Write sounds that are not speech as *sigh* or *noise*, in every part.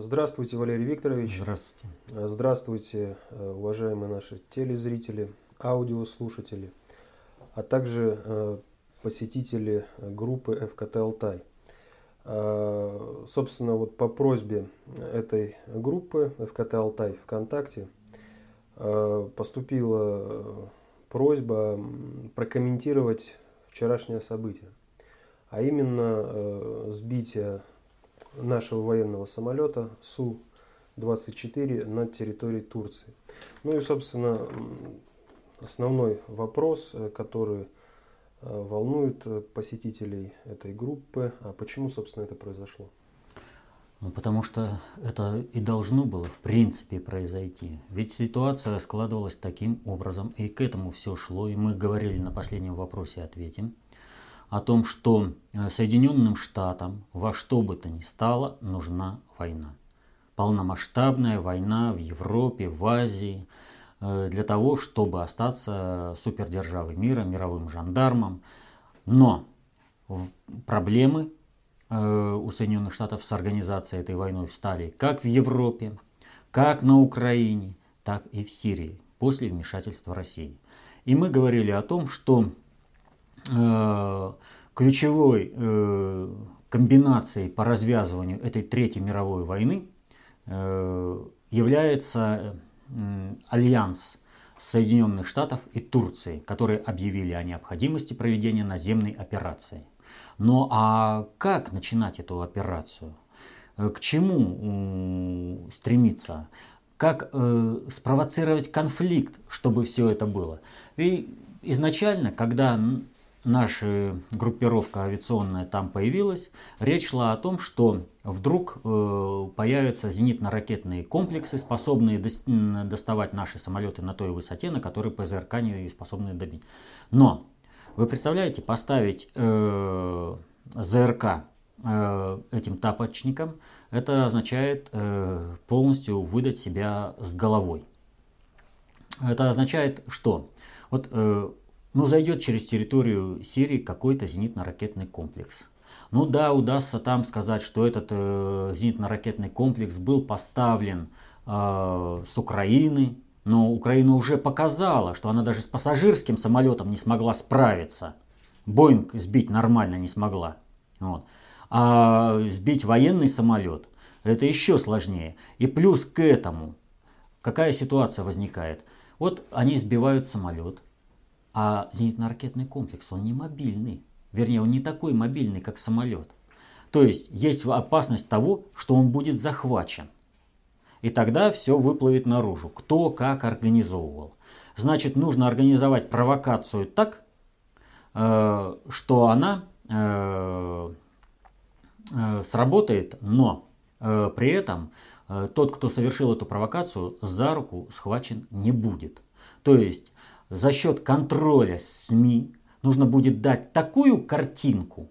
Здравствуйте, Валерий Викторович. Здравствуйте. Э, здравствуйте, э, уважаемые наши телезрители, аудиослушатели, а также э, посетители группы ФКТ «Алтай». Собственно, вот по просьбе этой группы ФКТ «Алтай» ВКонтакте поступила просьба прокомментировать вчерашнее событие, а именно сбитие нашего военного самолета Су-24 на территории Турции. Ну и, собственно, основной вопрос, э, который э, волнует э, посетителей этой группы, а почему, собственно, это произошло? Ну, потому что это и должно было, в принципе, произойти. Ведь ситуация складывалась таким образом, и к этому все шло, и мы говорили на последнем вопросе, ответим – о том, что э, Соединенным Штатам во что бы то ни стало нужна война. Полномасштабная война в Европе, в Азии, э, для того, чтобы остаться супердержавой мира, мировым жандармом. Но проблемы э, у Соединенных Штатов с организацией этой войны встали как в Европе, как на Украине, так и в Сирии после вмешательства России. И мы говорили о том, что Э, ключевой э, комбинацией по развязыванию этой Третьей мировой войны э, является альянс Соединенных Штатов и Турции, которые объявили о необходимости проведения наземной операции. Но ну, а как начинать эту операцию? К чему стремиться? Как спровоцировать конфликт, чтобы все это было? И изначально, когда наша группировка авиационная там появилась, речь шла о том, что вдруг э, появятся зенитно-ракетные комплексы, способные доставать наши самолеты на той высоте, на которой ПЗРК не способны добить. Но, вы представляете, поставить э, ЗРК э, этим тапочникам, это означает э, полностью выдать себя с головой. Это означает, что вот э, ну, зайдет через территорию Сирии какой-то зенитно-ракетный комплекс. Ну да, удастся там сказать, что этот э, зенитно-ракетный комплекс был поставлен э, с Украины, но Украина уже показала, что она даже с пассажирским самолетом не смогла справиться. Боинг сбить нормально не смогла. Вот. А сбить военный самолет это еще сложнее. И плюс к этому, какая ситуация возникает? Вот они сбивают самолет, а зенитно-ракетный комплекс, он не мобильный. Вернее, он не такой мобильный, как самолет. То есть есть опасность того, что он будет захвачен. И тогда все выплывет наружу, кто как организовывал. Значит, нужно организовать провокацию так, э, что она э, э, сработает, но при этом тот, кто совершил эту провокацию, за руку схвачен не будет. То есть за счет контроля СМИ нужно будет дать такую картинку,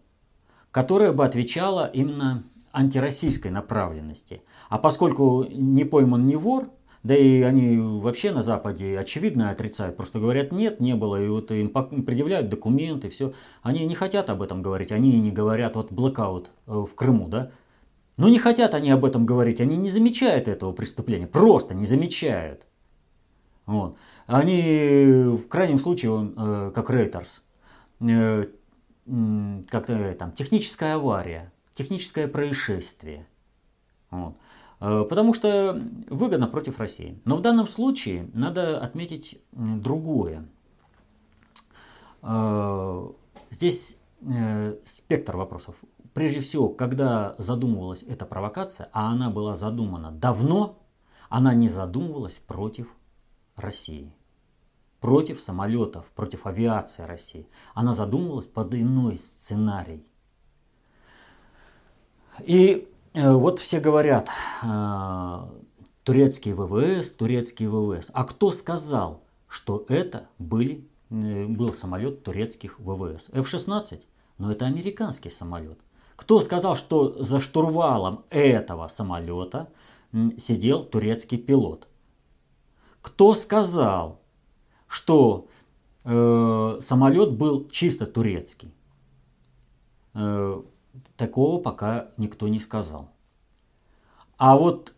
которая бы отвечала именно антироссийской направленности. А поскольку не пойман не вор, да и они вообще на Западе очевидно отрицают, просто говорят, нет, не было, и вот им предъявляют документы, все. Они не хотят об этом говорить, они не говорят, вот блокаут э, в Крыму, да, но не хотят они об этом говорить, они не замечают этого преступления, просто не замечают. Вот они в крайнем случае, он, э, как Рейтерс, э, как э, там, техническая авария, техническое происшествие. Вот. Потому что выгодно против России. Но в данном случае надо отметить другое. Здесь спектр вопросов. Прежде всего, когда задумывалась эта провокация, а она была задумана давно, она не задумывалась против России против самолетов, против авиации России. Она задумывалась под иной сценарий. И э, вот все говорят, э, турецкие ВВС, турецкие ВВС. А кто сказал, что это были, э, был самолет турецких ВВС? F-16? Но это американский самолет. Кто сказал, что за штурвалом этого самолета сидел турецкий пилот? Кто сказал, что э, самолет был чисто турецкий. Э, такого пока никто не сказал. А вот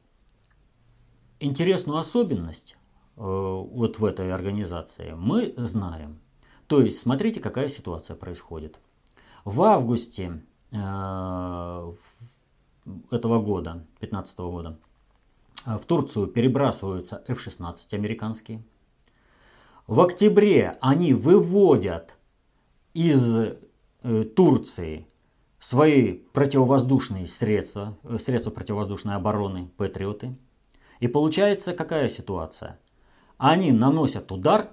интересную особенность э, вот в этой организации мы знаем. То есть смотрите, какая ситуация происходит. В августе э, этого года, 15 года, э, в Турцию перебрасываются F-16 американские – в октябре они выводят из э, Турции свои противовоздушные средства, э, средства противовоздушной обороны, патриоты. И получается какая ситуация? Они наносят удар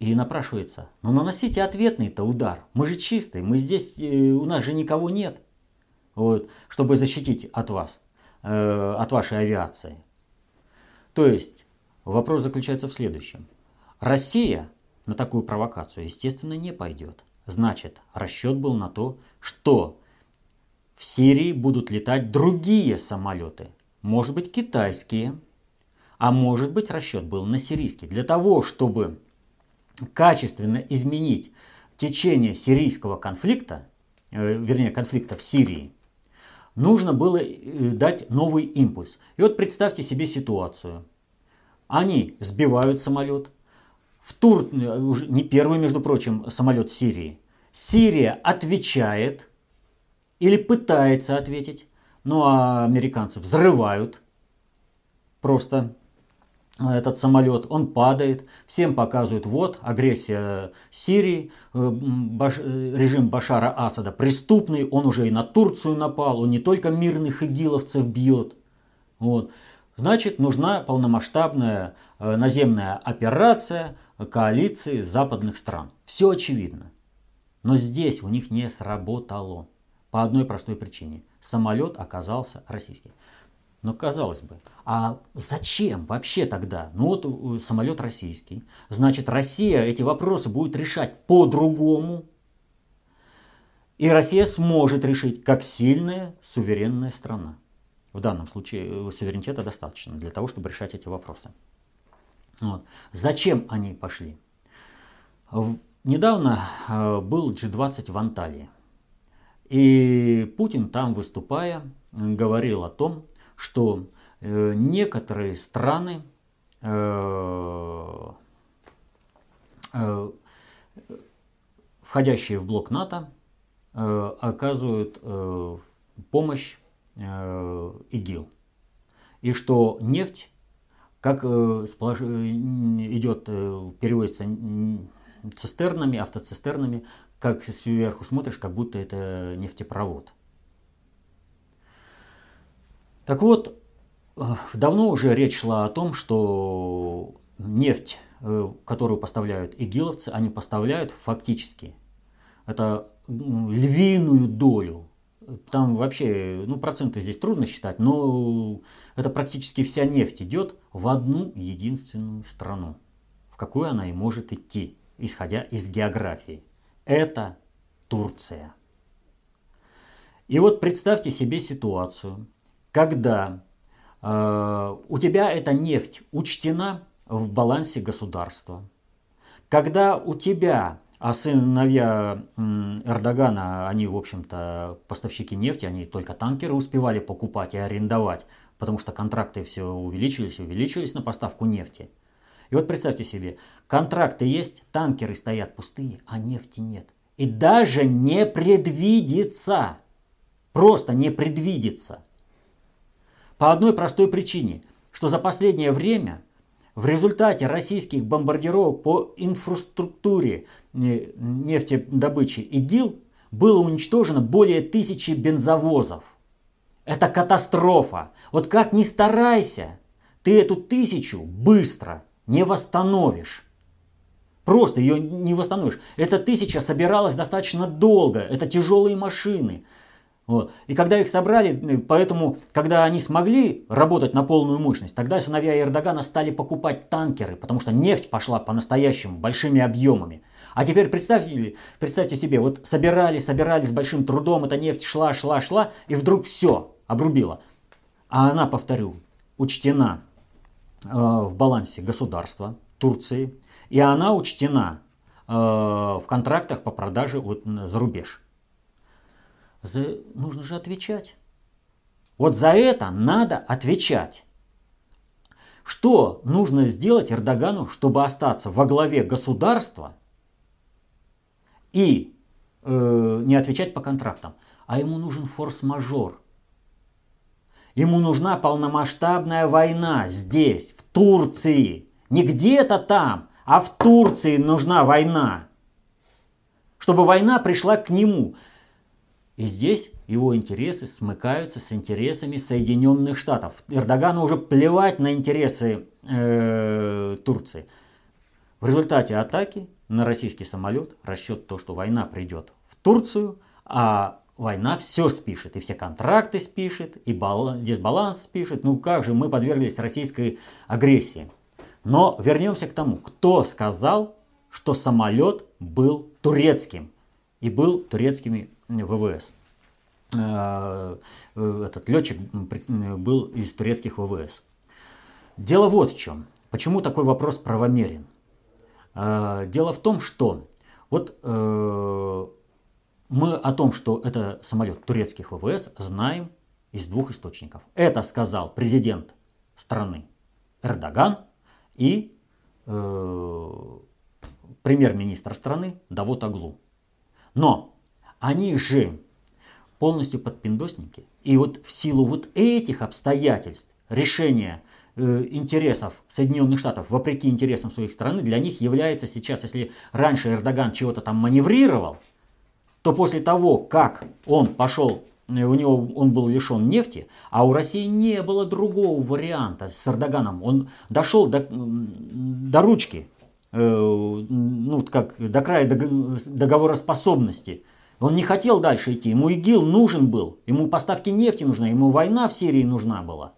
и напрашивается, ну наносите ответный-то удар, мы же чистые, мы здесь, э, у нас же никого нет, вот, чтобы защитить от вас, от вашей авиации. То есть вопрос заключается в следующем – Россия на такую провокацию, естественно, не пойдет. Значит, расчет был на то, что в Сирии будут летать другие самолеты, может быть, китайские, а может быть, расчет был на сирийский. Для того, чтобы качественно изменить течение сирийского конфликта, э, вернее, конфликта в Сирии, нужно было э, дать новый импульс. И вот представьте себе ситуацию. Они сбивают самолет, в Турцию, э, уже не первый, между прочим, самолет Сирии. Сирия отвечает или пытается ответить, ну а американцы взрывают просто э, этот самолет, он падает, всем показывают, вот агрессия э, Сирии, Баш, режим Башара Асада преступный, он уже и на Турцию напал, он не только мирных игиловцев бьет. Вот. Значит, нужна полномасштабная наземная операция, коалиции западных стран. Все очевидно. Но здесь у них не сработало. По одной простой причине. Самолет оказался российский. Но казалось бы, а зачем вообще тогда? Ну вот э, самолет российский. Значит, Россия эти вопросы будет решать по-другому. И Россия сможет решить, как сильная, суверенная страна. В данном случае э, суверенитета достаточно для того, чтобы решать эти вопросы. Вот. Зачем они пошли? Недавно э, был G20 в Анталии. И Путин там выступая говорил о том, что э, некоторые страны э, входящие в блок НАТО, оказывают помощь ИГИЛ. И что нефть как э, э, идет, э, переводится цистернами, автоцистернами, как сверху смотришь, как будто это нефтепровод. Так вот, давно уже речь шла о том, что нефть, которую поставляют игиловцы, они поставляют фактически это львиную долю там вообще, ну проценты здесь трудно считать, но это практически вся нефть идет в одну единственную страну, в какую она и может идти, исходя из географии. Это Турция. И вот представьте себе ситуацию, когда э, у тебя эта нефть учтена в балансе государства, когда у тебя а сыновья Эрдогана, они, в общем-то, поставщики нефти, они только танкеры успевали покупать и арендовать, потому что контракты все увеличились, увеличились на поставку нефти. И вот представьте себе, контракты есть, танкеры стоят пустые, а нефти нет. И даже не предвидится. Просто не предвидится. По одной простой причине, что за последнее время – в результате российских бомбардировок по инфраструктуре э, нефтедобычи ИДИЛ было уничтожено более тысячи бензовозов. Это катастрофа. Вот как ни старайся, ты эту тысячу быстро не восстановишь. Просто ее не восстановишь. Эта тысяча собиралась достаточно долго. Это тяжелые машины. Вот. И когда их собрали, э, поэтому, когда они смогли работать на полную мощность, тогда сыновья Эрдогана стали покупать танкеры, потому что нефть пошла по-настоящему большими объемами. А теперь представьте, представьте себе, вот собирали, собирали с большим трудом, эта нефть шла, шла, шла, и вдруг все обрубила. А она, повторю, учтена э, в балансе государства Турции, и она учтена э, в контрактах по продаже вот, за рубеж. За... Нужно же отвечать. Вот за это надо отвечать. Что нужно сделать Эрдогану, чтобы остаться во главе государства и э, не отвечать по контрактам? А ему нужен форс-мажор. Ему нужна полномасштабная война здесь, в Турции. Не где-то там, а в Турции нужна война. Чтобы война пришла к нему. И здесь его интересы смыкаются с интересами Соединенных Штатов. Эрдогану уже плевать на интересы э, Турции. В результате атаки на российский самолет расчет то, что война придет в Турцию, а война все спишет, и все контракты спишет, и дисбаланс спишет. Ну как же мы подверглись российской агрессии? Но вернемся к тому, кто сказал, что самолет был турецким и был турецкими ВВС. Э, э, этот летчик был из турецких ВВС. Дело вот в чем. Почему такой вопрос правомерен? Э, дело в том, что вот мы о том, что это самолет турецких ВВС, знаем из двух источников. Это сказал президент страны Эрдоган и э, премьер-министр страны Давут Аглу. Но они же полностью подпиндосники. И вот в силу вот этих обстоятельств решение э, интересов Соединенных Штатов вопреки интересам своей страны для них является сейчас, если раньше Эрдоган чего-то там маневрировал, то после того, как он пошел э, у него он был лишен нефти, а у России не было другого варианта с Эрдоганом. Он дошел до, до ручки, э, ну, как до края договороспособности он не хотел дальше идти, ему ИГИЛ нужен был, ему поставки нефти нужны, ему война в Сирии нужна была.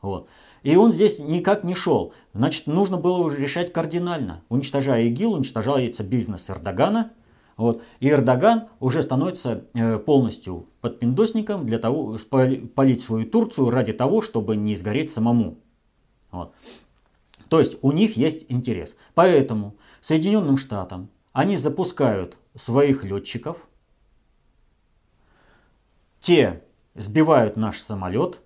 Вот. И он здесь никак не шел. Значит, нужно было уже решать кардинально. Уничтожая ИГИЛ, уничтожается бизнес Эрдогана. Вот. И Эрдоган уже становится э, полностью подпиндосником для того, полить свою Турцию ради того, чтобы не сгореть самому. Вот. То есть у них есть интерес. Поэтому Соединенным Штатам они запускают своих летчиков, те сбивают наш самолет,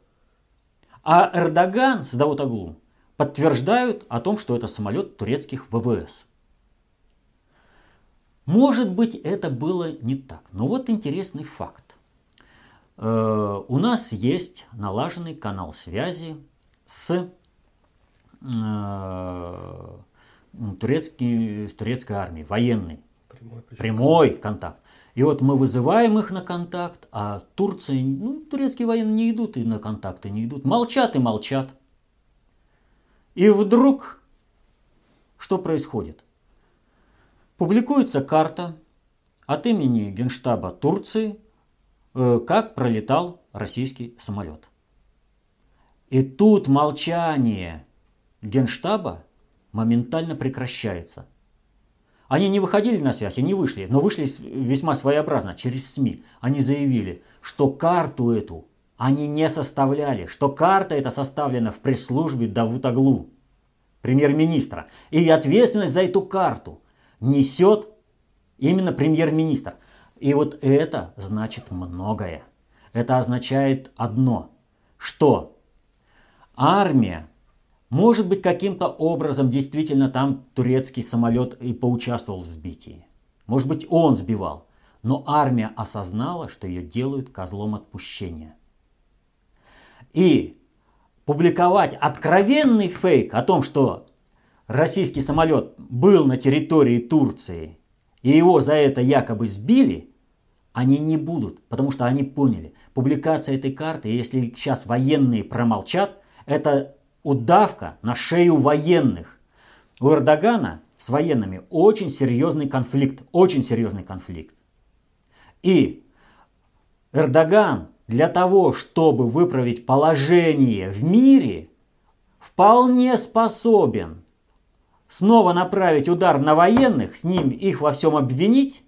а Эрдоган с Давутоглу подтверждают о том, что это самолет турецких ВВС. Может быть, это было не так, но вот интересный факт. Э, у нас есть налаженный канал связи с э, ну, турецкий, с турецкой армией, военный. Прямой, прямой контакт. И вот мы вызываем их на контакт, а Турция, ну, турецкие военные не идут и на контакты не идут. Молчат и молчат. И вдруг что происходит? Публикуется карта от имени Генштаба Турции, э, как пролетал российский самолет. И тут молчание Генштаба моментально прекращается. Они не выходили на связь они не вышли, но вышли весьма своеобразно, через СМИ. Они заявили, что карту эту они не составляли, что карта эта составлена в пресс-службе Давутаглу, премьер-министра. И ответственность за эту карту несет именно премьер-министр. И вот это значит многое. Это означает одно, что армия может быть, каким-то образом действительно там турецкий самолет и поучаствовал в сбитии. Может быть, он сбивал. Но армия осознала, что ее делают козлом отпущения. И публиковать откровенный фейк о том, что российский самолет был на территории Турции, и его за это якобы сбили, они не будут, потому что они поняли, публикация этой карты, если сейчас военные промолчат, это удавка на шею военных. У Эрдогана с военными очень серьезный конфликт, очень серьезный конфликт. И Эрдоган для того, чтобы выправить положение в мире, вполне способен снова направить удар на военных, с ним их во всем обвинить,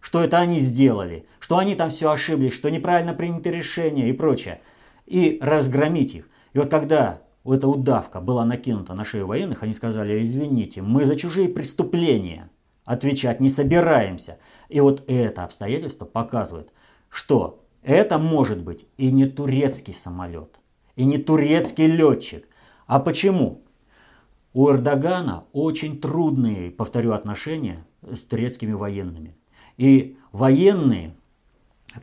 что это они сделали, что они там все ошиблись, что неправильно приняты решение и прочее, и разгромить их. И вот когда эта удавка была накинута на шею военных, они сказали, извините, мы за чужие преступления отвечать не собираемся. И вот это обстоятельство показывает, что это может быть и не турецкий самолет, и не турецкий летчик. А почему? У Эрдогана очень трудные, повторю, отношения с турецкими военными. И военные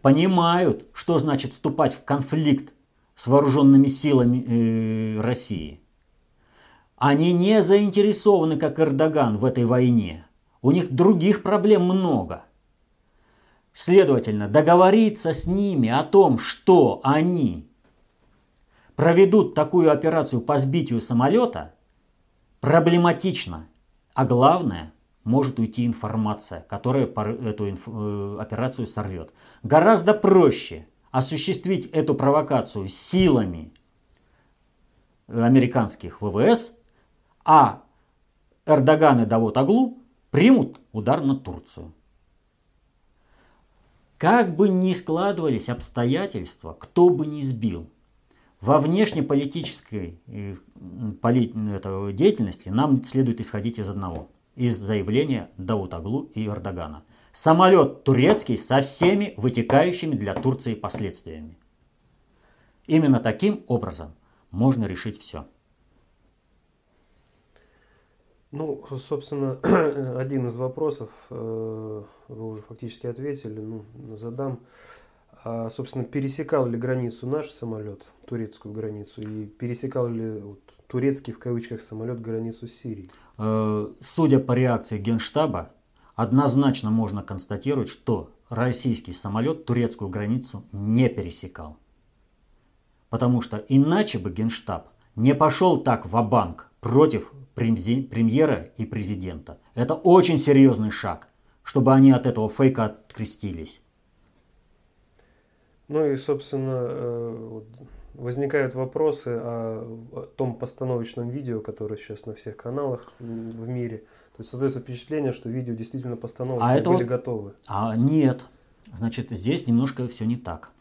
понимают, что значит вступать в конфликт с вооруженными силами э, России. Они не заинтересованы, как Эрдоган, в этой войне. У них других проблем много. Следовательно, договориться с ними о том, что они проведут такую операцию по сбитию самолета, проблематично. А главное, может уйти информация, которая эту э, операцию сорвет. Гораздо проще – осуществить эту провокацию силами американских ВВС, а Эрдоган и Давутоглу примут удар на Турцию. Как бы ни складывались обстоятельства, кто бы ни сбил, во внешнеполитической э, деятельности нам следует исходить из одного – из заявления Давутоглу и Эрдогана. Самолет турецкий со всеми вытекающими для Турции последствиями. Именно таким образом можно решить все. Ну, собственно, *clears throat* один из вопросов э, вы уже фактически ответили, ну, задам. А, собственно, пересекал ли границу наш самолет, турецкую границу, и пересекал ли вот, турецкий в кавычках самолет границу с Сирией? Э, судя по реакции Генштаба, однозначно можно констатировать, что российский самолет турецкую границу не пересекал. Потому что иначе бы Генштаб не пошел так в банк против премьера и президента. Это очень серьезный шаг, чтобы они от этого фейка открестились. Ну и, собственно, э, возникают вопросы о том постановочном видео, которое сейчас на всех каналах в мире – то есть создается впечатление, что видео действительно постановлено, а это были вот... готовы. А нет, значит здесь немножко все не так.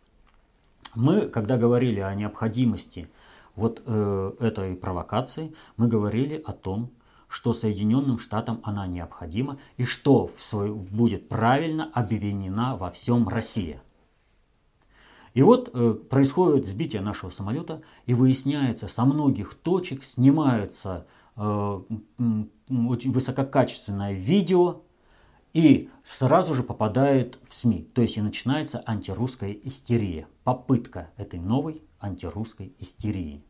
Мы, когда говорили о необходимости вот э, этой провокации, мы говорили о том, что Соединенным Штатам она необходима и что в свой, будет правильно обвинена во всем Россия. И вот э, происходит сбитие нашего самолета, и выясняется, со многих точек снимаются э, очень высококачественное видео и сразу же попадает в СМИ. То есть и начинается антирусская истерия, попытка этой новой антирусской истерии.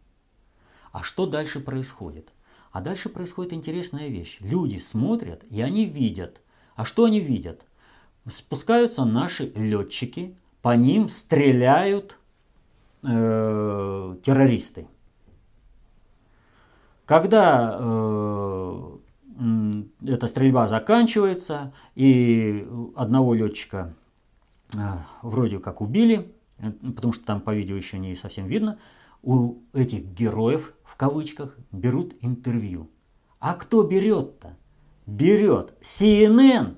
А что дальше происходит? А дальше происходит интересная вещь. Люди смотрят и они видят. А что они видят? Спускаются наши летчики, по ним стреляют э, террористы. Когда э, эта стрельба заканчивается, и одного летчика а, вроде как убили, э, потому что там по видео еще не совсем видно, у этих героев, в кавычках, берут интервью. А кто берет-то? Берет CNN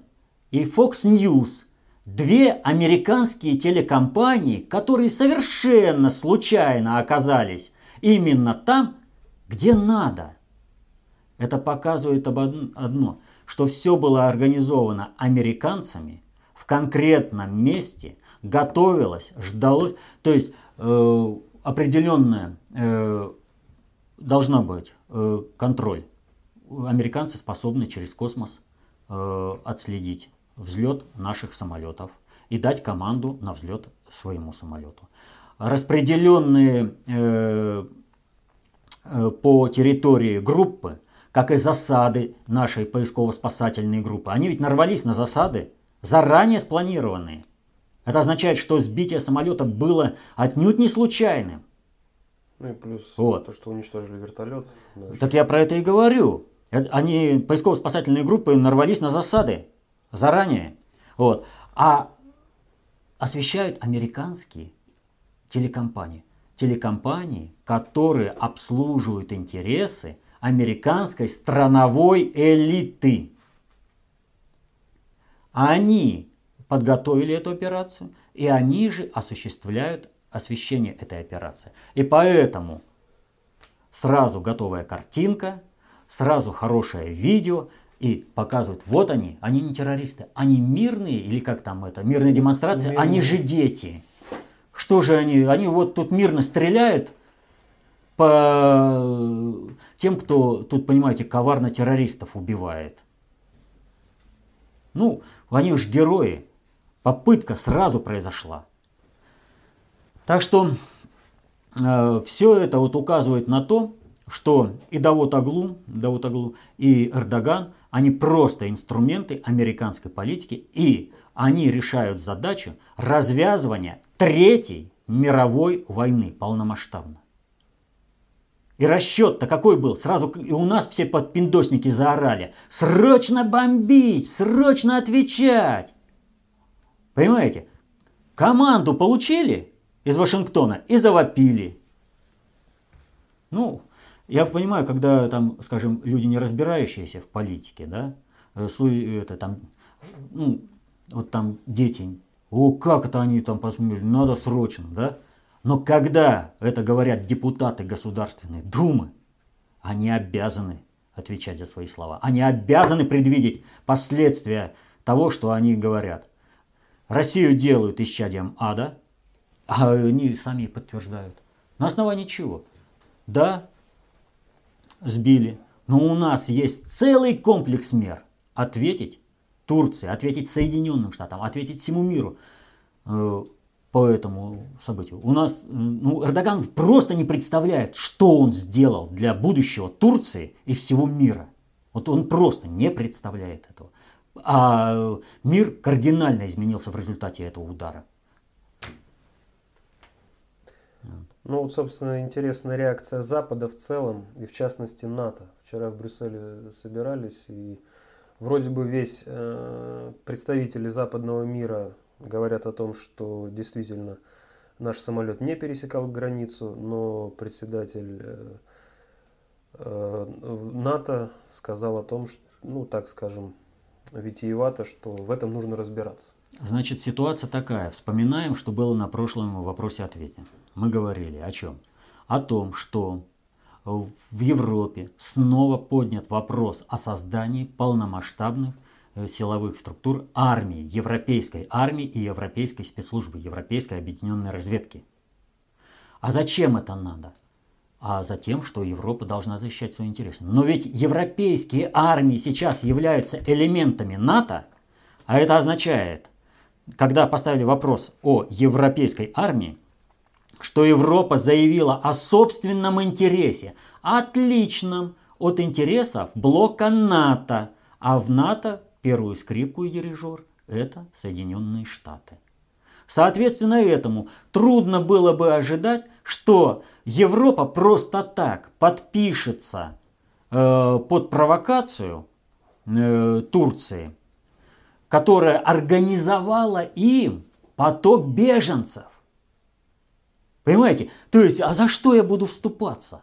и Fox News. Две американские телекомпании, которые совершенно случайно оказались именно там, где надо. Это показывает одно, что все было организовано американцами в конкретном месте, готовилось, ждалось, то есть э, определенная э, должна быть э, контроль. Американцы способны через космос э, отследить взлет наших самолетов и дать команду на взлет своему самолету. Распределенные э, э, по территории группы как и засады нашей поисково-спасательной группы. Они ведь нарвались на засады, заранее спланированные. Это означает, что сбитие самолета было отнюдь не случайным. Ну и плюс вот. то, что уничтожили вертолет. Дальше. Так я про это и говорю. Э, они, поисково-спасательные группы, нарвались на засады заранее. Вот. А освещают американские телекомпании. Телекомпании, которые обслуживают интересы американской страновой элиты. Они подготовили эту операцию, и они же осуществляют освещение этой операции. И поэтому сразу готовая картинка, сразу хорошее видео и показывают, вот они, они не террористы, они мирные, или как там это, мирные демонстрации, мирные. они же дети. Что же они, они вот тут мирно стреляют по тем, кто тут, понимаете, коварно террористов убивает. Ну, они уж герои. Попытка сразу произошла. Так что э, все это вот указывает на то, что и Давут Аглу, Давут Аглу и Эрдоган, они просто инструменты американской политики, и они решают задачу развязывания третьей мировой войны полномасштабно. И расчет-то какой был? Сразу и у нас все подпиндосники заорали. Срочно бомбить! Срочно отвечать! Понимаете? Команду получили из Вашингтона и завопили. Ну, я понимаю, когда там, скажем, люди не разбирающиеся в политике, да, э, это там, ну, вот там дети, о, как это они там посмотрели, надо срочно, да, но когда это говорят депутаты Государственной Думы, они обязаны отвечать за свои слова. Они обязаны предвидеть последствия того, что они говорят. Россию делают исчадием ада, а они сами подтверждают. На основании чего? Да, сбили. Но у нас есть целый комплекс мер. Ответить Турции, ответить Соединенным Штатам, ответить всему миру. Э, по этому событию. У нас ну, Эрдоган просто не представляет, что он сделал для будущего Турции и всего мира. Вот он просто не представляет этого. А э, мир кардинально изменился в результате этого удара. Ну вот, собственно, интересная реакция Запада в целом, и в частности НАТО. Вчера в Брюсселе собирались, и вроде бы весь э, представители западного мира говорят о том, что действительно наш самолет не пересекал границу, но председатель э, э, НАТО сказал о том, что, ну так скажем, витиевато, что в этом нужно разбираться. Значит, ситуация такая. Вспоминаем, что было на прошлом вопросе-ответе. Мы говорили о чем? О том, что в Европе снова поднят вопрос о создании полномасштабных Э, силовых структур армии, европейской армии и европейской спецслужбы, европейской объединенной разведки. А зачем это надо? а за тем, что Европа должна защищать свои интересы. Но ведь европейские армии сейчас являются элементами НАТО, а это означает, когда поставили вопрос о европейской армии, что Европа заявила о собственном интересе, отличном от интересов блока НАТО, а в НАТО Первую скрипку и дирижер – это Соединенные Штаты. Соответственно этому трудно было бы ожидать, что Европа просто так подпишется э, под провокацию э, Турции, которая организовала им поток беженцев. Понимаете? То есть, а за что я буду вступаться?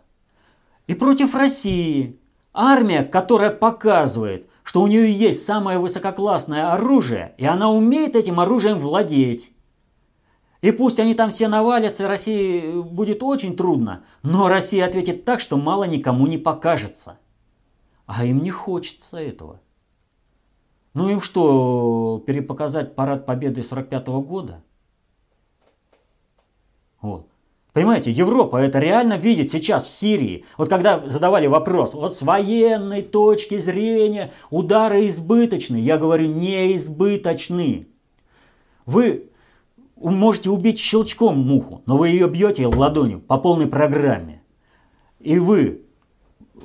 И против России армия, которая показывает, что у нее есть самое высококлассное оружие, и она умеет этим оружием владеть. И пусть они там все навалятся, России будет очень трудно, но Россия ответит так, что мало никому не покажется. А им не хочется этого. Ну им что, перепоказать парад победы 45 -го года? Вот. Понимаете, Европа это реально видит сейчас в Сирии. Вот когда задавали вопрос, вот с военной точки зрения удары избыточны, я говорю, не избыточны. Вы можете убить щелчком муху, но вы ее бьете ладонью по полной программе. И вы э,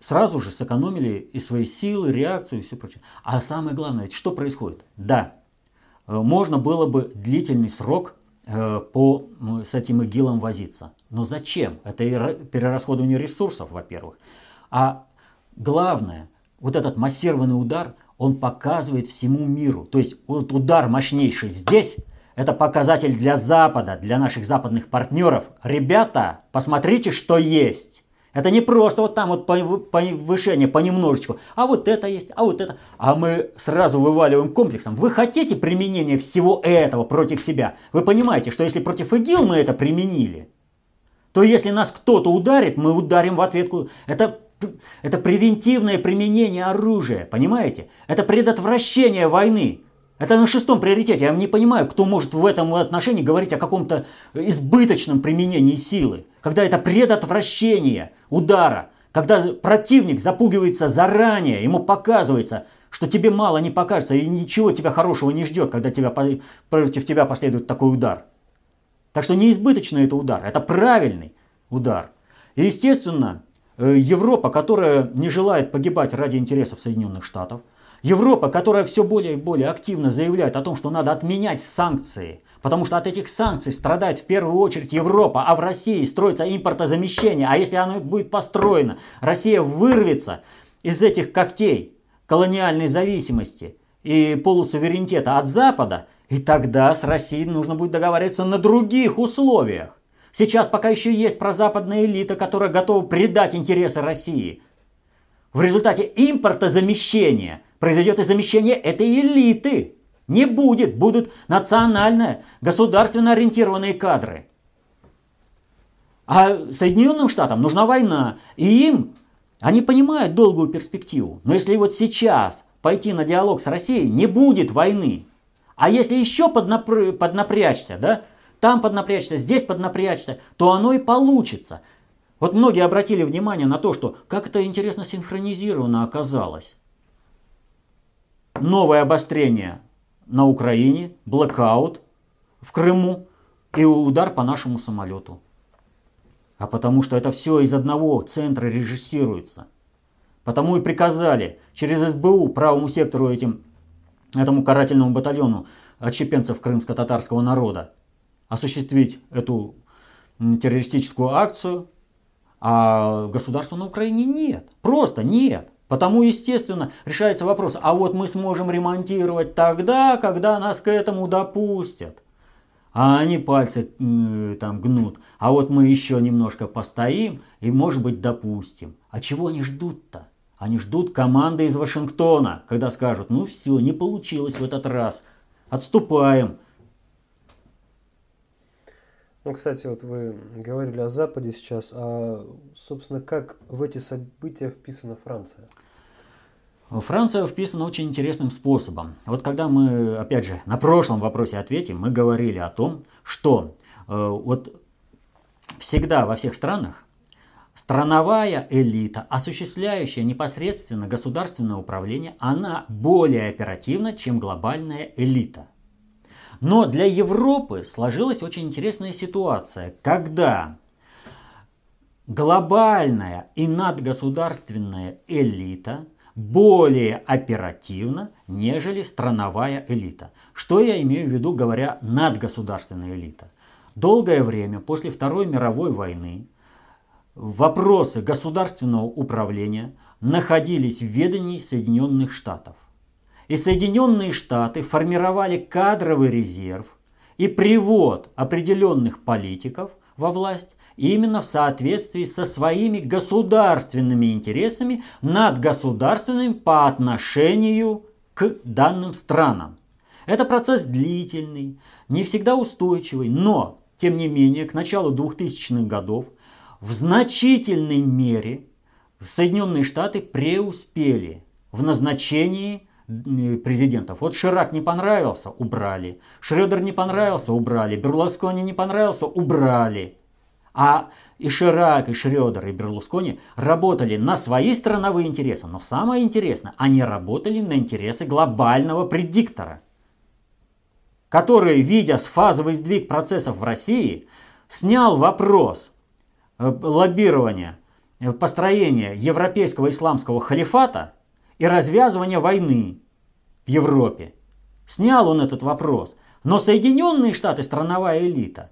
сразу же сэкономили и свои силы, реакцию и все прочее. А самое главное, что происходит? Да, э, можно было бы длительный срок – Э, по, с этим игилом возиться. Но зачем? Это перерасходование ресурсов, во-первых. А главное, вот этот массированный удар, он показывает всему миру. То есть вот удар мощнейший здесь, это показатель для Запада, для наших западных партнеров. Ребята, посмотрите, что есть. Это не просто вот там вот повышение понемножечку, а вот это есть, а вот это. А мы сразу вываливаем комплексом. Вы хотите применение всего этого против себя? Вы понимаете, что если против ИГИЛ мы это применили, то если нас кто-то ударит, мы ударим в ответку. Это, это превентивное применение оружия, понимаете? Это предотвращение войны. Это на шестом приоритете. Я не понимаю, кто может в этом отношении говорить о каком-то избыточном применении силы, когда это предотвращение – удара, когда противник запугивается заранее, ему показывается, что тебе мало не покажется, и ничего тебя хорошего не ждет, когда тебя, против тебя последует такой удар. Так что не избыточный это удар, это правильный удар. И, естественно, э, Европа, которая не желает погибать ради интересов Соединенных Штатов, Европа, которая все более и более активно заявляет о том, что надо отменять санкции – Потому что от этих санкций страдает в первую очередь Европа, а в России строится импортозамещение. А если оно будет построено, Россия вырвется из этих когтей колониальной зависимости и полусуверенитета от Запада, и тогда с Россией нужно будет договариваться на других условиях. Сейчас пока еще есть прозападная элита, которая готова предать интересы России. В результате импортозамещения произойдет и замещение этой элиты. Не будет. Будут национальные, государственно ориентированные кадры. А Соединенным Штатам нужна война. И им, они понимают долгую перспективу. Но если вот сейчас пойти на диалог с Россией, не будет войны. А если еще поднапр... поднапрячься, да, там поднапрячься, здесь поднапрячься, то оно и получится. Вот многие обратили внимание на то, что как это интересно синхронизировано оказалось. Новое обострение на Украине, блокаут в Крыму и удар по нашему самолету. А потому что это все из одного центра режиссируется. Потому и приказали через СБУ правому сектору этим, этому карательному батальону отщепенцев крымско-татарского народа осуществить эту террористическую акцию, а государства на Украине нет. Просто нет. Потому, естественно, решается вопрос, а вот мы сможем ремонтировать тогда, когда нас к этому допустят. А они пальцы там гнут. А вот мы еще немножко постоим и, может быть, допустим. А чего они ждут-то? Они ждут команды из Вашингтона, когда скажут, ну все, не получилось в этот раз, отступаем, ну, кстати, вот вы говорили о Западе сейчас, а, собственно, как в эти события вписана Франция? Франция вписана очень интересным способом. Вот когда мы, опять же, на прошлом вопросе ответим, мы говорили о том, что э, вот всегда во всех странах страновая элита, осуществляющая непосредственно государственное управление, она более оперативна, чем глобальная элита – но для Европы сложилась очень интересная ситуация, когда глобальная и надгосударственная элита более оперативна, нежели страновая элита. Что я имею в виду, говоря надгосударственная элита? Долгое время после Второй мировой войны вопросы государственного управления находились в ведении Соединенных Штатов – и Соединенные Штаты формировали кадровый резерв и привод определенных политиков во власть именно в соответствии со своими государственными интересами над государственными по отношению к данным странам. Это процесс длительный, не всегда устойчивый, но, тем не менее, к началу 2000-х годов в значительной мере Соединенные Штаты преуспели в назначении президентов. Вот Ширак не понравился, убрали. Шредер не понравился, убрали. Берлускони не понравился, убрали. А и Ширак, и Шредер, и Берлускони работали на свои страновые интересы. Но самое интересное, они работали на интересы глобального предиктора, который, видя фазовый сдвиг процессов в России, снял вопрос э, лоббирования, э, построения европейского исламского халифата – и развязывания войны в Европе. Снял он этот вопрос. Но Соединенные Штаты, страновая элита,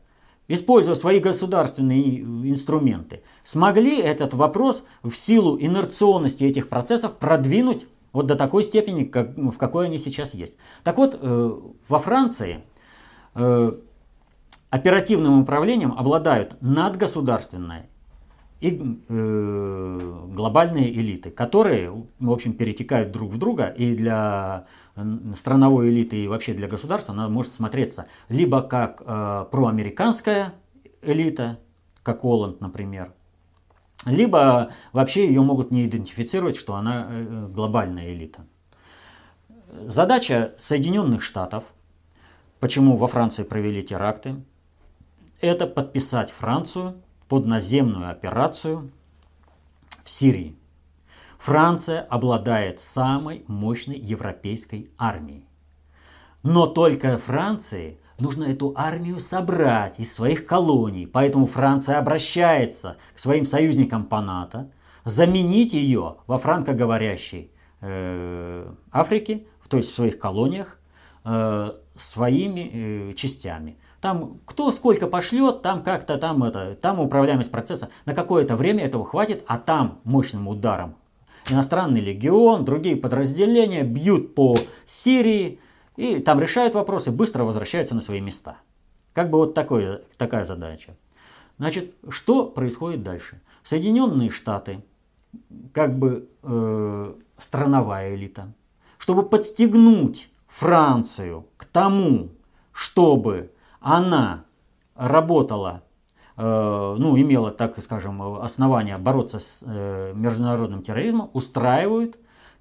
используя свои государственные инструменты, смогли этот вопрос в силу инерционности этих процессов продвинуть вот до такой степени, как, в какой они сейчас есть. Так вот, э, во Франции э, оперативным управлением обладают надгосударственная и э, глобальные элиты, которые, в общем, перетекают друг в друга, и для страновой элиты и вообще для государства она может смотреться либо как э, проамериканская элита, как Оланд, например, либо вообще ее могут не идентифицировать, что она э, глобальная элита. Задача Соединенных Штатов, почему во Франции провели теракты, это подписать Францию под наземную операцию в Сирии. Франция обладает самой мощной европейской армией. Но только Франции нужно эту армию собрать из своих колоний, поэтому Франция обращается к своим союзникам по НАТО, заменить ее во франкоговорящей э, Африке, то есть в своих колониях, э, своими э, частями – там кто сколько пошлет, там как-то там это, там управляемость процесса. На какое-то время этого хватит, а там мощным ударом иностранный легион, другие подразделения бьют по Сирии и там решают вопросы, быстро возвращаются на свои места. Как бы вот такой, такая задача. Значит, что происходит дальше? Соединенные Штаты, как бы э, страновая элита, чтобы подстегнуть Францию к тому, чтобы она работала, э, ну, имела, так скажем, основания бороться с э, международным терроризмом, устраивают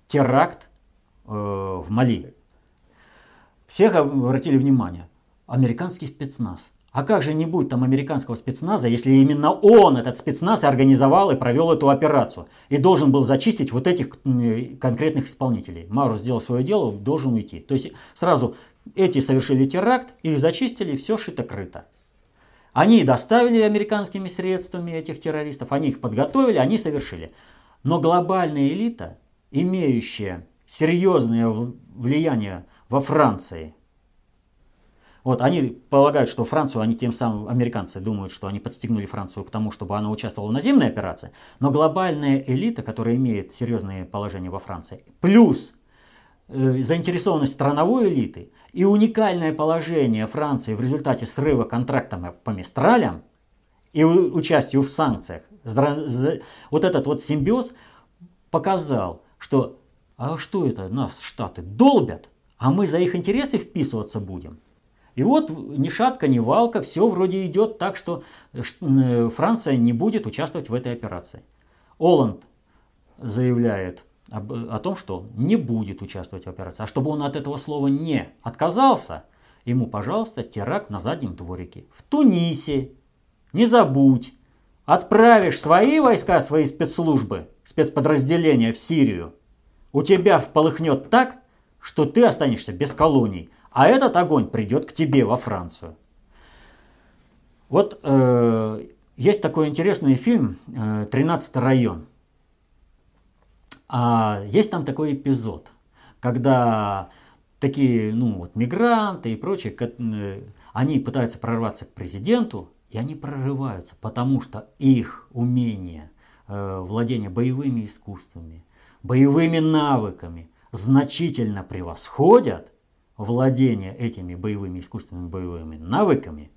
теракт э, в Мали. Всех обратили внимание. Американский спецназ. А как же не будет там американского спецназа, если именно он, этот спецназ, организовал и провел эту операцию? И должен был зачистить вот этих конкретных исполнителей. Марус сделал свое дело, должен уйти. То есть сразу эти совершили теракт, их зачистили, все шито-крыто. Они доставили американскими средствами этих террористов, они их подготовили, они совершили. Но глобальная элита, имеющая серьезное влияние во Франции, вот, они полагают, что Францию, они тем самым, американцы думают, что они подстегнули Францию к тому, чтобы она участвовала в наземной операции, но глобальная элита, которая имеет серьезное положение во Франции, плюс э, заинтересованность страновой элиты, и уникальное положение Франции в результате срыва контракта по Мистралям и участию в санкциях, вот этот вот симбиоз показал, что а что это нас Штаты долбят, а мы за их интересы вписываться будем. И вот ни шатка, ни валка, все вроде идет так, что э, э, Франция не будет участвовать в этой операции. Оланд заявляет об, э, о том, что не будет участвовать в операции. А чтобы он от этого слова не отказался, ему, пожалуйста, теракт на заднем дворике. В Тунисе. Не забудь. Отправишь свои войска, свои спецслужбы, спецподразделения в Сирию. У тебя полыхнет так, что ты останешься без колоний. А этот огонь придет к тебе во Францию. Вот э, есть такой интересный фильм «13 э, район». А есть там такой эпизод, когда такие, ну, вот мигранты и прочие, э, они пытаются прорваться к президенту, и они прорываются, потому что их умение э, владения боевыми искусствами, боевыми навыками значительно превосходят владение этими боевыми искусствами, боевыми навыками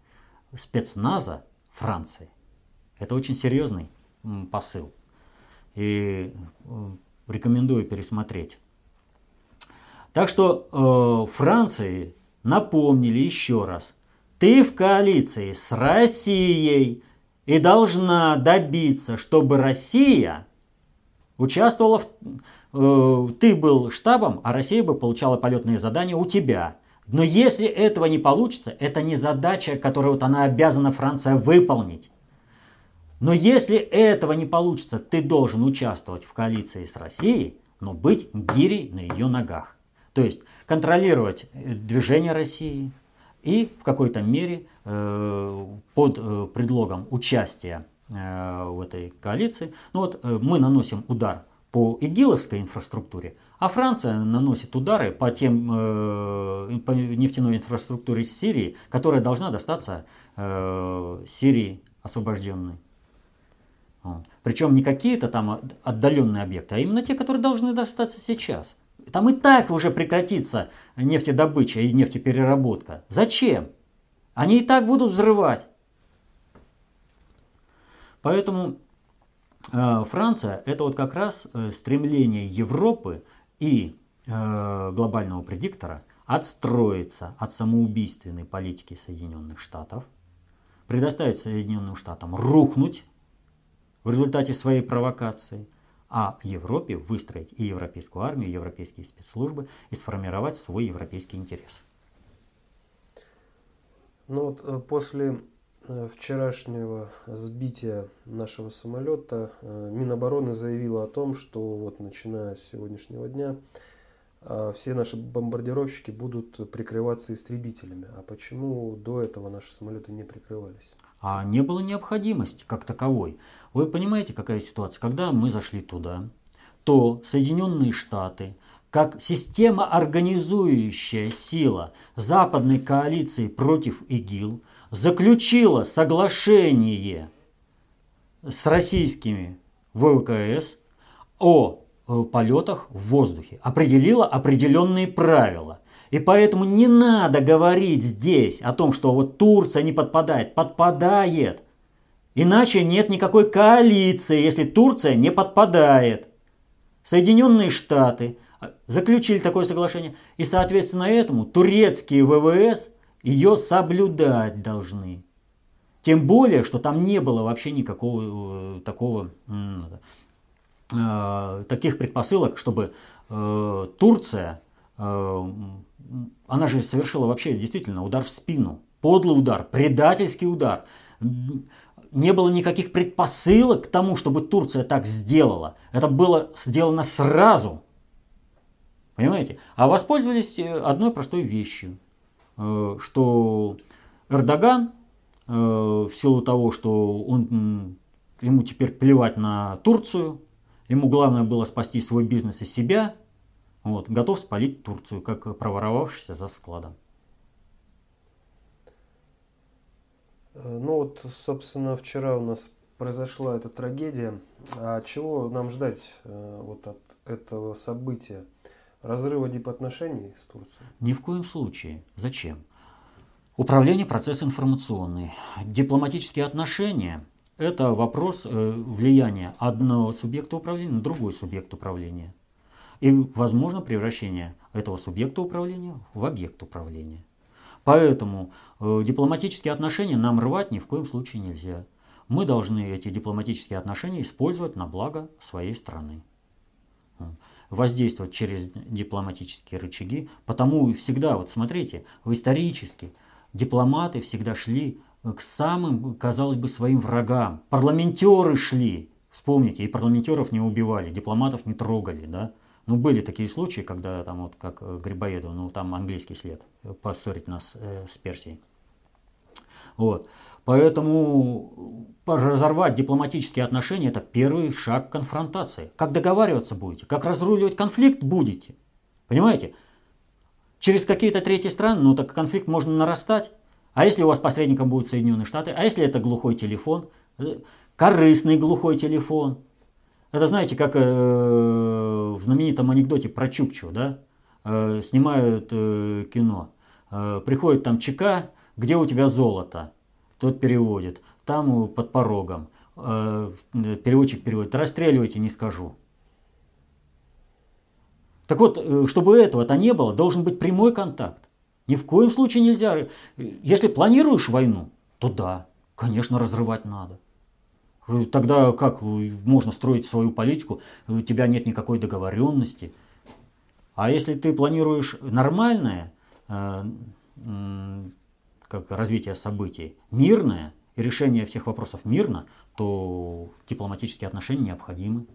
спецназа Франции. Это очень серьезный посыл. И рекомендую пересмотреть. Так что э, Франции напомнили еще раз, ты в коалиции с Россией и должна добиться, чтобы Россия участвовала, в, э, ты был штабом, а Россия бы получала полетные задания у тебя. Но если этого не получится, это не задача, которую вот она обязана Франция выполнить. Но если этого не получится, ты должен участвовать в коалиции с Россией, но быть гирей на ее ногах. То есть контролировать э, движение России и в какой-то мере э, под э, предлогом участия в этой коалиции, ну вот мы наносим удар по игиловской инфраструктуре, а Франция наносит удары по тем по нефтяной инфраструктуре Сирии, которая должна достаться Сирии освобожденной. Причем не какие-то там отдаленные объекты, а именно те, которые должны достаться сейчас. Там и так уже прекратится нефтедобыча и нефтепереработка. Зачем? Они и так будут взрывать. Поэтому э, Франция это вот как раз э, стремление Европы и э, глобального предиктора отстроиться от самоубийственной политики Соединенных Штатов, предоставить Соединенным Штатам рухнуть в результате своей провокации, а Европе выстроить и европейскую армию, и европейские спецслужбы, и сформировать свой европейский интерес. Ну вот э, после э, вчерашнего сбития нашего самолета э, Минобороны заявила о том, что вот начиная с сегодняшнего дня все наши бомбардировщики будут прикрываться истребителями. А почему до этого наши самолеты не прикрывались? а не было необходимости как таковой. Вы понимаете, какая ситуация? Когда мы зашли туда, то Соединенные Штаты, как система организующая сила западной коалиции против ИГИЛ, заключила соглашение с российскими ВВКС о э, полетах в воздухе, определила определенные правила. И поэтому не надо говорить здесь о том, что вот Турция не подпадает. Подпадает. Иначе нет никакой коалиции, если Турция не подпадает. Соединенные Штаты заключили такое соглашение. И соответственно этому турецкие ВВС ее соблюдать должны. Тем более, что там не было вообще никакого э, такого, э, таких предпосылок, чтобы э, Турция она же совершила вообще действительно удар в спину. Подлый удар, предательский удар. Не было никаких предпосылок к тому, чтобы Турция так сделала. Это было сделано сразу. Понимаете? А воспользовались э, одной простой вещью, э, что Эрдоган, э, в силу того, что он, ему теперь плевать на Турцию, ему главное было спасти свой бизнес и себя – вот, готов спалить Турцию, как проворовавшийся за складом. Э, ну вот, собственно, вчера у нас произошла эта трагедия. А чего нам ждать э, вот от этого события? Разрыва дипотношений с Турцией? Ни в коем случае. Зачем? Управление – процесс информационный. Дипломатические отношения – это вопрос э, влияния одного субъекта управления на другой субъект управления. И возможно превращение этого субъекта управления в объект управления. Поэтому э, дипломатические отношения нам рвать ни в коем случае нельзя. Мы должны эти дипломатические отношения использовать на благо своей страны. Воздействовать через дипломатические рычаги. Потому всегда, вот смотрите, исторически дипломаты всегда шли э, к самым, казалось бы, своим врагам. Парламентеры шли, вспомните, и парламентеров не убивали, дипломатов не трогали, да? Ну, были такие случаи, когда там вот как э, Грибоеду, ну, там английский след, э, поссорить нас э, с Персией. Вот. Поэтому э, разорвать дипломатические отношения – это первый шаг конфронтации. Как договариваться будете, как разруливать конфликт будете. Понимаете? Через какие-то третьи страны, ну так конфликт можно нарастать. А если у вас посредником будут Соединенные Штаты? А если это глухой телефон? Корыстный глухой телефон – это знаете, как э, в знаменитом анекдоте про Чукчу, да? Э, снимают э, кино. Э, приходит там ЧК, где у тебя золото? Тот переводит. Там э, под порогом. Э, э, переводчик переводит. Расстреливайте, не скажу. Так вот, э, чтобы этого-то не было, должен быть прямой контакт. Ни в коем случае нельзя. Если планируешь войну, то да, конечно, разрывать надо. Э, тогда как э, можно строить свою политику? У тебя нет никакой договоренности. А если ты планируешь нормальное э, как развитие событий, мирное и решение всех вопросов мирно, то дипломатические отношения необходимы.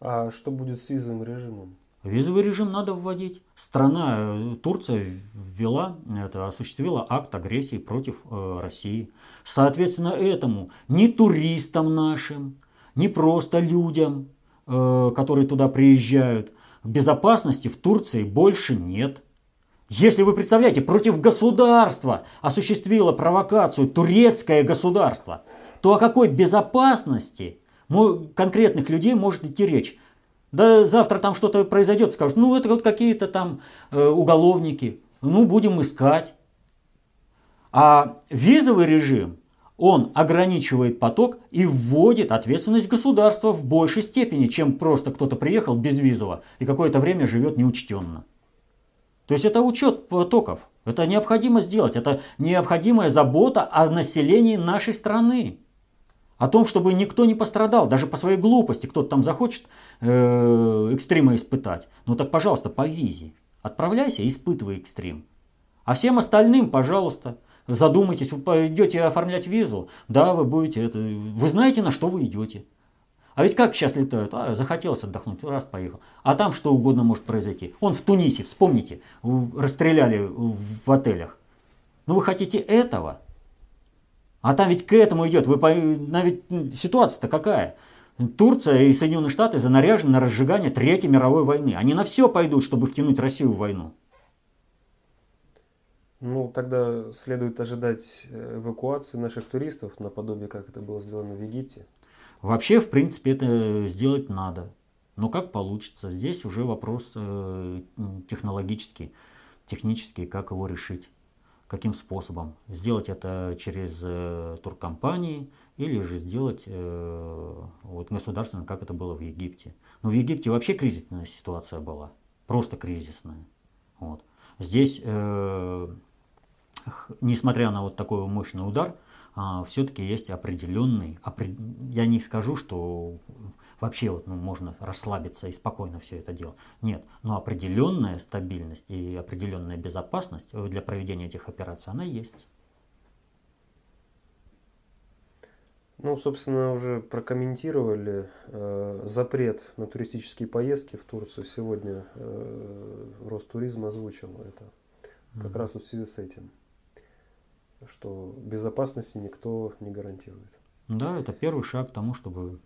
А что будет с визовым режимом? Визовый режим надо вводить. Страна э, Турция ввела, это, осуществила акт агрессии против э, России. Соответственно этому ни туристам нашим, ни просто людям, э, которые туда приезжают, безопасности в Турции больше нет. Если вы представляете, против государства осуществило провокацию турецкое государство, то о какой безопасности конкретных людей может идти речь? Да завтра там что-то произойдет, скажут, ну это вот какие-то там э, уголовники, ну будем искать. А визовый режим, он ограничивает поток и вводит ответственность государства в большей степени, чем просто кто-то приехал без визова и какое-то время живет неучтенно. То есть это учет потоков. Это необходимо сделать. Это необходимая забота о населении нашей страны о том, чтобы никто не пострадал, даже по своей глупости, кто-то там захочет э, экстрима испытать. Ну так, пожалуйста, по визе. Отправляйся, испытывай экстрим. А всем остальным, пожалуйста, задумайтесь, вы пойдете оформлять визу, да, вы будете это, вы знаете, на что вы идете. А ведь как сейчас летают? А, захотелось отдохнуть, раз поехал. А там что угодно может произойти. Он в Тунисе, вспомните, расстреляли в отелях. Но ну вы хотите этого? А там ведь к этому идет. Вы, по, ведь ситуация-то какая? Турция и Соединенные Штаты занаряжены на разжигание Третьей мировой войны. Они на все пойдут, чтобы втянуть Россию в войну. Ну, тогда следует ожидать э, эвакуации наших туристов, наподобие как это было сделано в Египте. Вообще, в принципе, это сделать надо. Но как получится? Здесь уже вопрос э, технологический, технический, как его решить каким способом. Сделать это через э, туркомпании или же сделать э, вот, государственно, как это было в Египте. Но ну, в Египте вообще кризисная ситуация была, просто кризисная. Вот. Здесь, э, несмотря на вот такой мощный удар, а, все-таки есть определенный, я не скажу, что вообще вот, ну, можно расслабиться и спокойно все это дело. Нет, но определенная стабильность и определенная безопасность э, для проведения этих операций, она есть. Ну, собственно, уже прокомментировали э, запрет на туристические поездки в Турцию. Сегодня э, Ростуризм озвучил это. Как mm-hmm. раз вот в связи с этим, что безопасности никто не гарантирует. Да, это первый шаг к тому, чтобы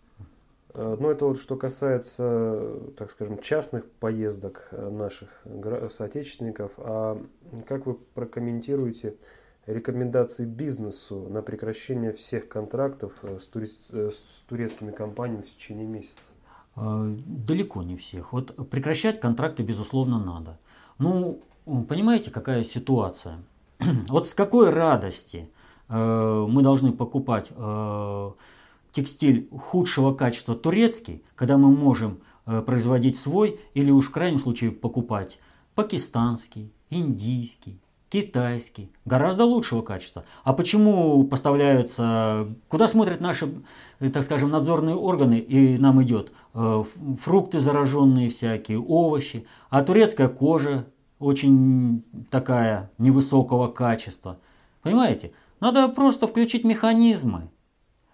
Э, Но ну, это вот что касается, так скажем, частных поездок э, наших соотечественников. А как вы прокомментируете рекомендации бизнесу на прекращение всех контрактов э, с, турист, с турецкими компаниями в течение месяца? А, далеко не всех. Вот прекращать контракты, безусловно, надо. Ну, понимаете, какая ситуация? *clears throat* вот с какой радости э, мы должны покупать э, текстиль худшего качества турецкий, когда мы можем э, производить свой или уж в крайнем случае покупать пакистанский, индийский, китайский, гораздо лучшего качества. А почему поставляются, куда смотрят наши, э, так скажем, надзорные органы, и нам идет э, фрукты зараженные всякие, овощи, а турецкая кожа очень такая невысокого качества. Понимаете? Надо просто включить механизмы.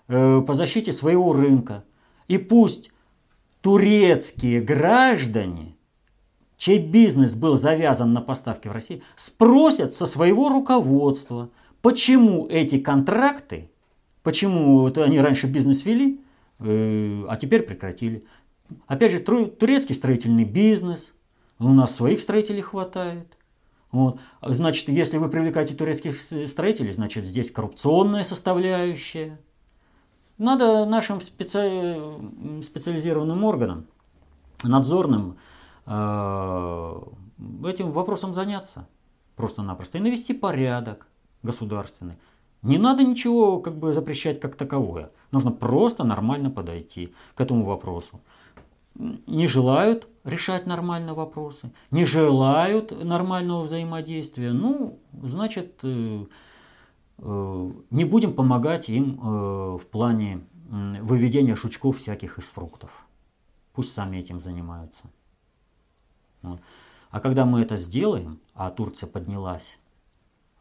Э, по защите своего рынка. И пусть турецкие граждане, чей бизнес был завязан на поставки в России, спросят со своего руководства, почему эти контракты, почему вот они раньше бизнес вели, э, а теперь прекратили. Опять же, турецкий строительный бизнес, у нас своих строителей хватает. Вот. Значит, если вы привлекаете турецких строителей, значит, здесь коррупционная составляющая – надо нашим специ... специализированным органам, надзорным, э, этим вопросом заняться просто-напросто и навести порядок государственный. Не надо ничего как бы запрещать как таковое. Нужно просто нормально подойти к этому вопросу. Не желают решать нормально вопросы, не желают нормального взаимодействия. Ну, значит, э, Э, не будем помогать им э, в плане выведения шучков всяких из фруктов. Пусть сами этим занимаются. А когда мы это сделаем, а Турция поднялась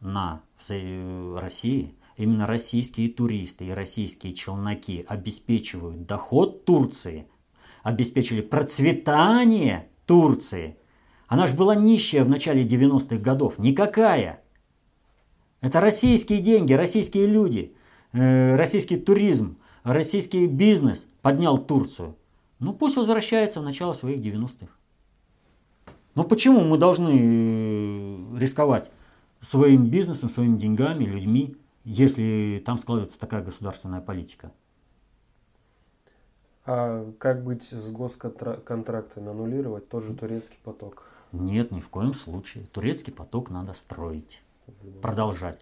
на э, России, именно российские туристы и российские челноки обеспечивают доход Турции, обеспечили процветание Турции. Она же была нищая в начале 90-х годов, никакая – это российские деньги, российские люди, э, российский туризм, российский бизнес поднял Турцию. Ну пусть возвращается в начало своих 90-х. Но ну, почему мы должны э, рисковать своим бизнесом, своими деньгами, людьми, если там складывается такая государственная политика? А как быть с госконтрактами? Аннулировать тот же турецкий поток? Нет, ни в коем случае. Турецкий поток надо строить продолжать.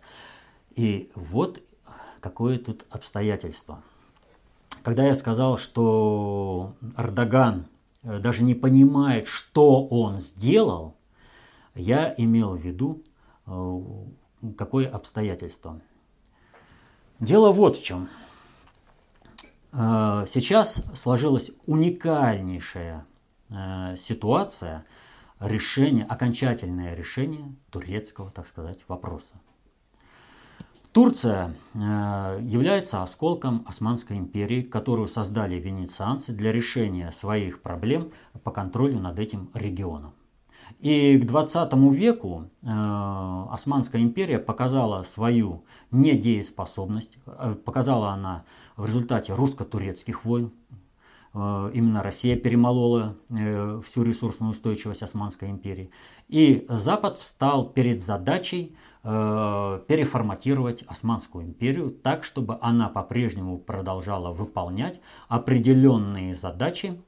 И вот какое тут обстоятельство. Когда я сказал, что Эрдоган э, даже не понимает, что он сделал, я имел в виду э, какое обстоятельство. Дело вот в чем. Э, сейчас сложилась уникальнейшая ситуация, решение, окончательное решение турецкого, так сказать, вопроса. Турция э, является осколком Османской империи, которую создали венецианцы для решения своих проблем по контролю над этим регионом. И к 20 веку э, Османская империя показала свою недееспособность, э, показала она в результате русско-турецких войн, Э, именно Россия перемолола э, всю ресурсную устойчивость Османской империи. И Запад встал перед задачей э, переформатировать Османскую империю так, чтобы она по-прежнему продолжала выполнять определенные задачи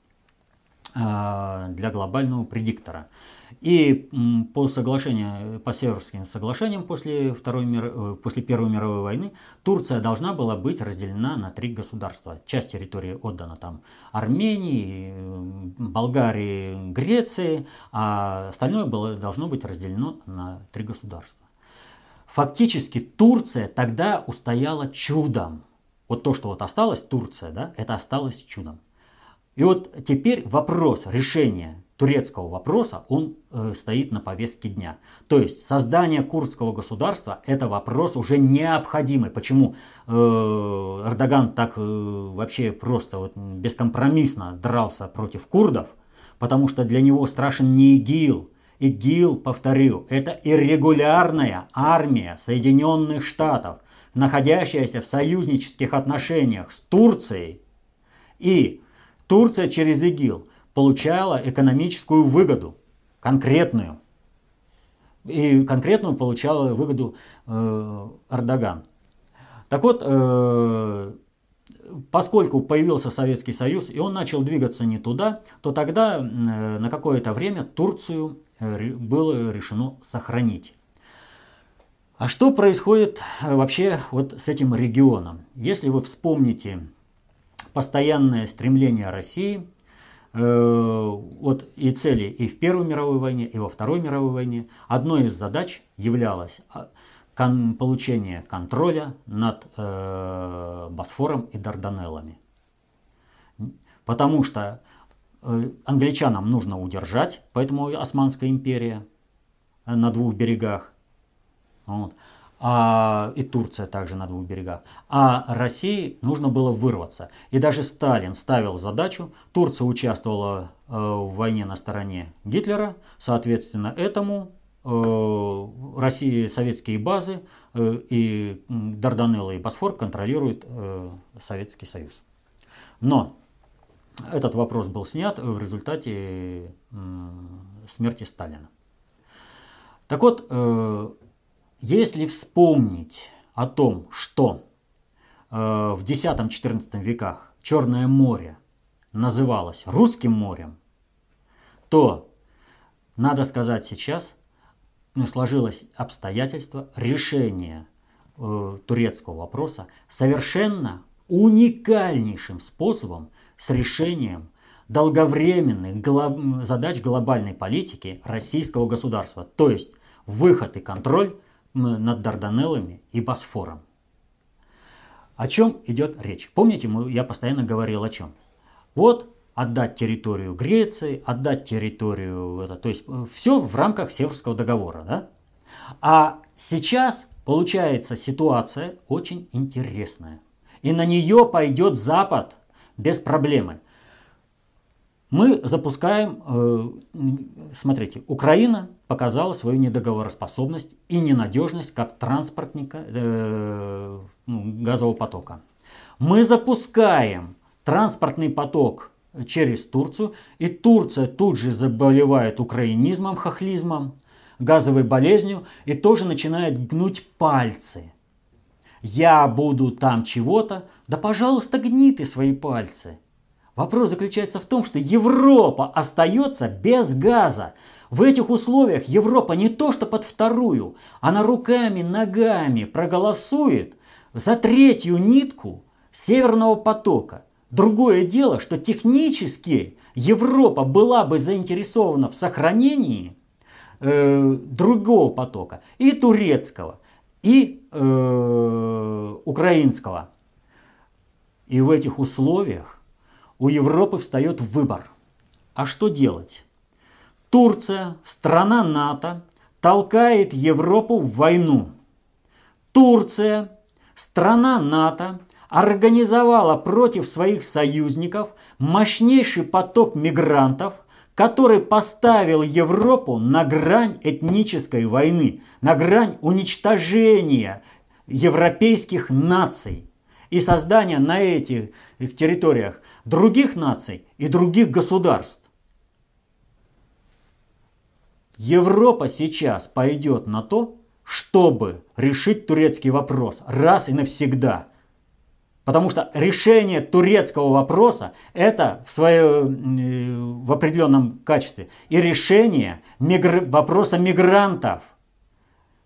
для глобального предиктора. И по соглашению, по Северским соглашениям после, Второй мир, э, после Первой мировой войны Турция должна была быть разделена на три государства. Часть территории отдана там Армении, э, Болгарии, Греции, а остальное было, должно быть разделено на три государства. Фактически Турция тогда устояла чудом. Вот то, что вот осталось, Турция, да, это осталось чудом. И вот теперь вопрос решения турецкого вопроса, он э, стоит на повестке дня. То есть создание курдского государства – это вопрос уже необходимый. Почему э, Эрдоган так э, вообще просто вот, бескомпромиссно дрался против курдов? Потому что для него страшен не ИГИЛ. ИГИЛ, повторю, это иррегулярная армия Соединенных Штатов, находящаяся в союзнических отношениях с Турцией. И Турция через ИГИЛ – получала экономическую выгоду, конкретную. И конкретную получала выгоду э, Эрдоган. Так вот, э, поскольку появился Советский Союз и он начал двигаться не туда, то тогда э, на какое-то время Турцию э, было решено сохранить. А что происходит э, вообще вот с этим регионом? Если вы вспомните постоянное стремление России – вот э, и цели и в Первой мировой войне, и во Второй мировой войне. Одной из задач являлось а, кон получение контроля над э, Босфором и Дарданеллами. Потому что э, англичанам нужно удержать, поэтому Османская империя э, на двух берегах. Вот а, и Турция также на двух берегах. А России нужно было вырваться. И даже Сталин ставил задачу. Турция участвовала э, в войне на стороне Гитлера. Соответственно, этому э, России советские базы э, и Дарданеллы и Босфор контролируют э, Советский Союз. Но этот вопрос был снят в результате э, смерти Сталина. Так вот, э, если вспомнить о том, что э, в X-XIV веках Черное море называлось Русским морем, то, надо сказать сейчас, ну, сложилось обстоятельство решения э, турецкого вопроса совершенно уникальнейшим способом с решением долговременных глоб... задач глобальной политики российского государства, то есть выход и контроль над Дарданеллами и Босфором. О чем идет речь? Помните, мы, я постоянно говорил о чем? Вот отдать территорию Греции, отдать территорию, это, то есть э, все в рамках Северского договора. Да? А сейчас получается ситуация очень интересная. И на нее пойдет Запад без проблемы мы запускаем, э, смотрите, Украина показала свою недоговороспособность и ненадежность как транспортника э, ну, газового потока. Мы запускаем транспортный поток через Турцию, и Турция тут же заболевает украинизмом, хохлизмом, газовой болезнью и тоже начинает гнуть пальцы. Я буду там чего-то, да пожалуйста гни ты свои пальцы – Вопрос заключается в том, что Европа остается без газа. В этих условиях Европа не то что под вторую, она руками, ногами проголосует за третью нитку Северного потока. Другое дело, что технически Европа была бы заинтересована в сохранении э, другого потока, и турецкого, и э, украинского. И в этих условиях у Европы встает выбор. А что делать? Турция, страна НАТО, толкает Европу в войну. Турция, страна НАТО, организовала против своих союзников мощнейший поток мигрантов, который поставил Европу на грань этнической войны, на грань уничтожения европейских наций и создания на этих территориях других наций и других государств. Европа сейчас пойдет на то, чтобы решить турецкий вопрос раз и навсегда. Потому что решение турецкого вопроса это в, свое, э, в определенном качестве и решение мигр... вопроса мигрантов.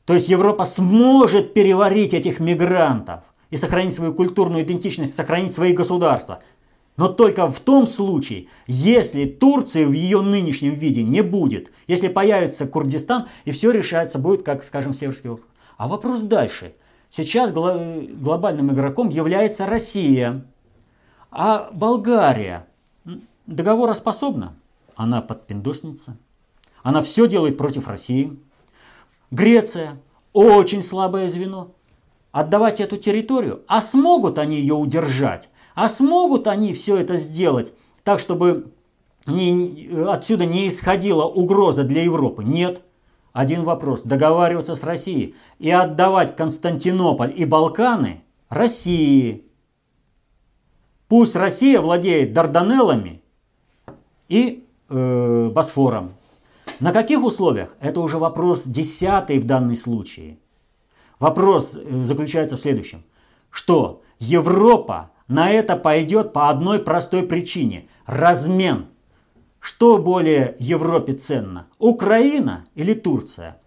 То есть Европа сможет переварить этих мигрантов и сохранить свою культурную идентичность, сохранить свои государства – но только в том случае, если Турции в ее нынешнем виде не будет, если появится Курдистан и все решается будет, как, скажем, Северский округ. А вопрос дальше. Сейчас глобальным игроком является Россия, а Болгария договороспособна? Она подпиндосница. Она все делает против России. Греция очень слабое звено. Отдавать эту территорию, а смогут они ее удержать? А смогут они все это сделать так, чтобы не, отсюда не исходила угроза для Европы? Нет. Один вопрос. Договариваться с Россией и отдавать Константинополь и Балканы России. Пусть Россия владеет Дарданеллами и э, Босфором. На каких условиях? Это уже вопрос десятый в данном случае. Вопрос э, заключается в следующем, что Европа на это пойдет по одной простой причине – размен. Что более Европе ценно – Украина или Турция?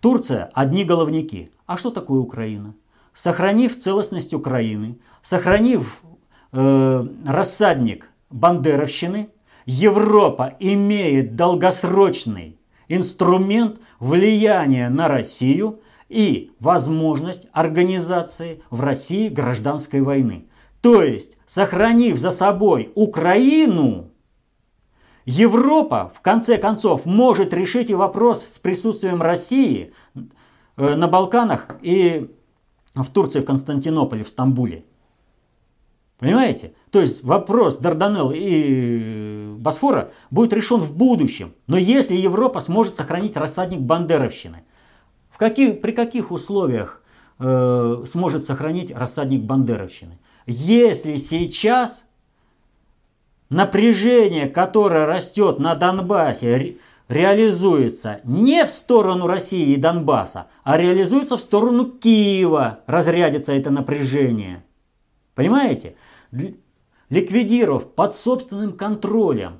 Турция – одни головники. А что такое Украина? Сохранив целостность Украины, сохранив э, рассадник бандеровщины, Европа имеет долгосрочный инструмент влияния на Россию – и возможность организации в России гражданской войны. То есть, сохранив за собой Украину, Европа, в конце концов, может решить и вопрос с присутствием России э, на Балканах и в Турции, в Константинополе, в Стамбуле. Понимаете? То есть вопрос Дарданелл и э, Босфора будет решен в будущем. Но если Европа сможет сохранить рассадник Бандеровщины, каких, при каких условиях э, сможет сохранить рассадник Бандеровщины? Если сейчас напряжение, которое растет на Донбассе, реализуется не в сторону России и Донбасса, а реализуется в сторону Киева, разрядится это напряжение. Понимаете? Ликвидировав под собственным контролем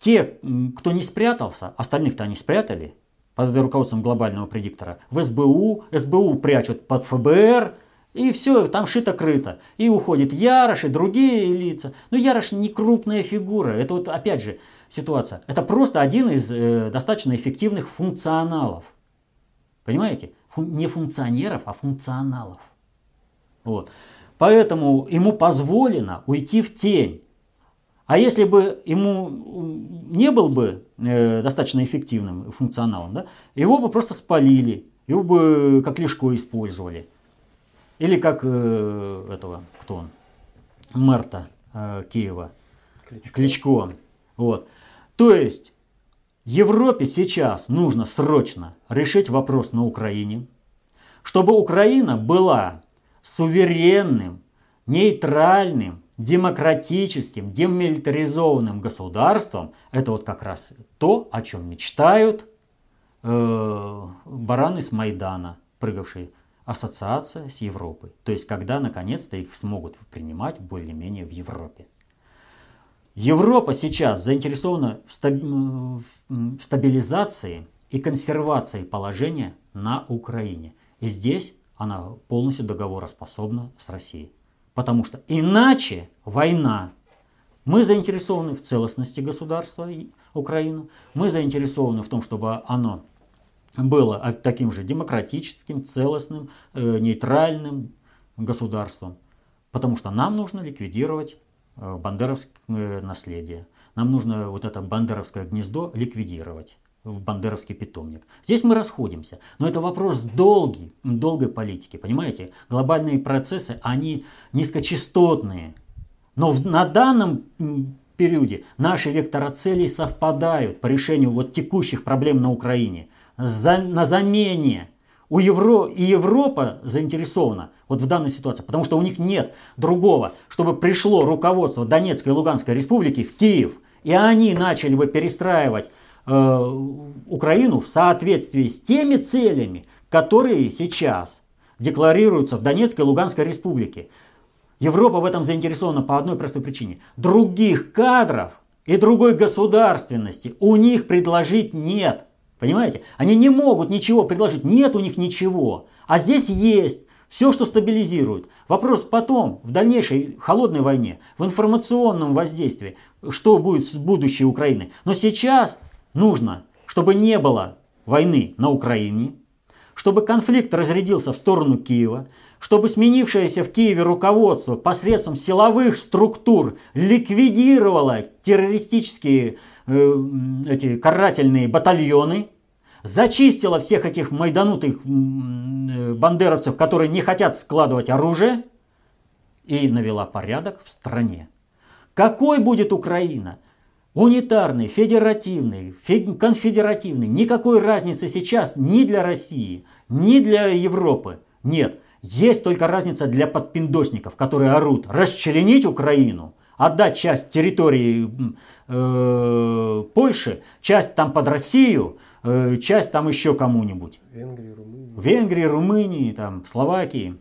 те, кто не спрятался, остальных-то они спрятали – под руководством глобального предиктора в СБУ, СБУ прячут под ФБР, и все, там шито-крыто. И уходит Ярош и другие лица. Но ну, Ярош не крупная фигура. Это вот опять же ситуация. Это просто один из э, достаточно эффективных функционалов. Понимаете? Фу не функционеров, а функционалов. Вот. Поэтому ему позволено уйти в тень. А если бы ему не был бы э, достаточно эффективным функционалом, да, его бы просто спалили, его бы как лишко использовали. Или как э, этого, кто он, Марта э, Киева, Кличко. Кличко. Вот. То есть Европе сейчас нужно срочно решить вопрос на Украине, чтобы Украина была суверенным, нейтральным демократическим, демилитаризованным государством, это вот как раз то, о чем мечтают э, бараны с Майдана, прыгавшие ассоциация с Европой. То есть, когда наконец-то их смогут принимать более-менее в Европе. Европа сейчас заинтересована в, стаб... Э, в стабилизации и консервации положения на Украине. И здесь она полностью договороспособна с Россией. Потому что иначе война. Мы заинтересованы в целостности государства Украины. Мы заинтересованы в том, чтобы оно было таким же демократическим, целостным, э, нейтральным государством. Потому что нам нужно ликвидировать э, бандеровское э, наследие. Нам нужно вот это бандеровское гнездо ликвидировать в бандеровский питомник. Здесь мы расходимся. Но это вопрос долгий, долгой политики. Понимаете, глобальные процессы, они низкочастотные. Но в, на данном периоде наши вектора целей совпадают по решению вот текущих проблем на Украине. За, на замене у Евро, и Европа заинтересована вот в данной ситуации, потому что у них нет другого, чтобы пришло руководство Донецкой и Луганской республики в Киев, и они начали бы перестраивать Э, Украину в соответствии с теми целями, которые сейчас декларируются в Донецкой и Луганской республике. Европа в этом заинтересована по одной простой причине. Других кадров и другой государственности у них предложить нет. Понимаете? Они не могут ничего предложить. Нет у них ничего. А здесь есть. Все, что стабилизирует. Вопрос потом, в дальнейшей холодной войне, в информационном воздействии, что будет с будущей Украины. Но сейчас Нужно, чтобы не было войны на Украине, чтобы конфликт разрядился в сторону Киева, чтобы сменившееся в Киеве руководство посредством силовых структур ликвидировало террористические э, эти карательные батальоны, зачистило всех этих майданутых э, бандеровцев, которые не хотят складывать оружие, и навела порядок в стране. Какой будет Украина? унитарный, федеративный, конфедеративный, никакой разницы сейчас ни для России, ни для Европы нет. Есть только разница для подпиндосников, которые орут расчленить Украину, отдать часть территории э, Польши, часть там под Россию, э, часть там еще кому-нибудь. Венгрии, Румынии. Венгрии, Румынии, там, Словакии.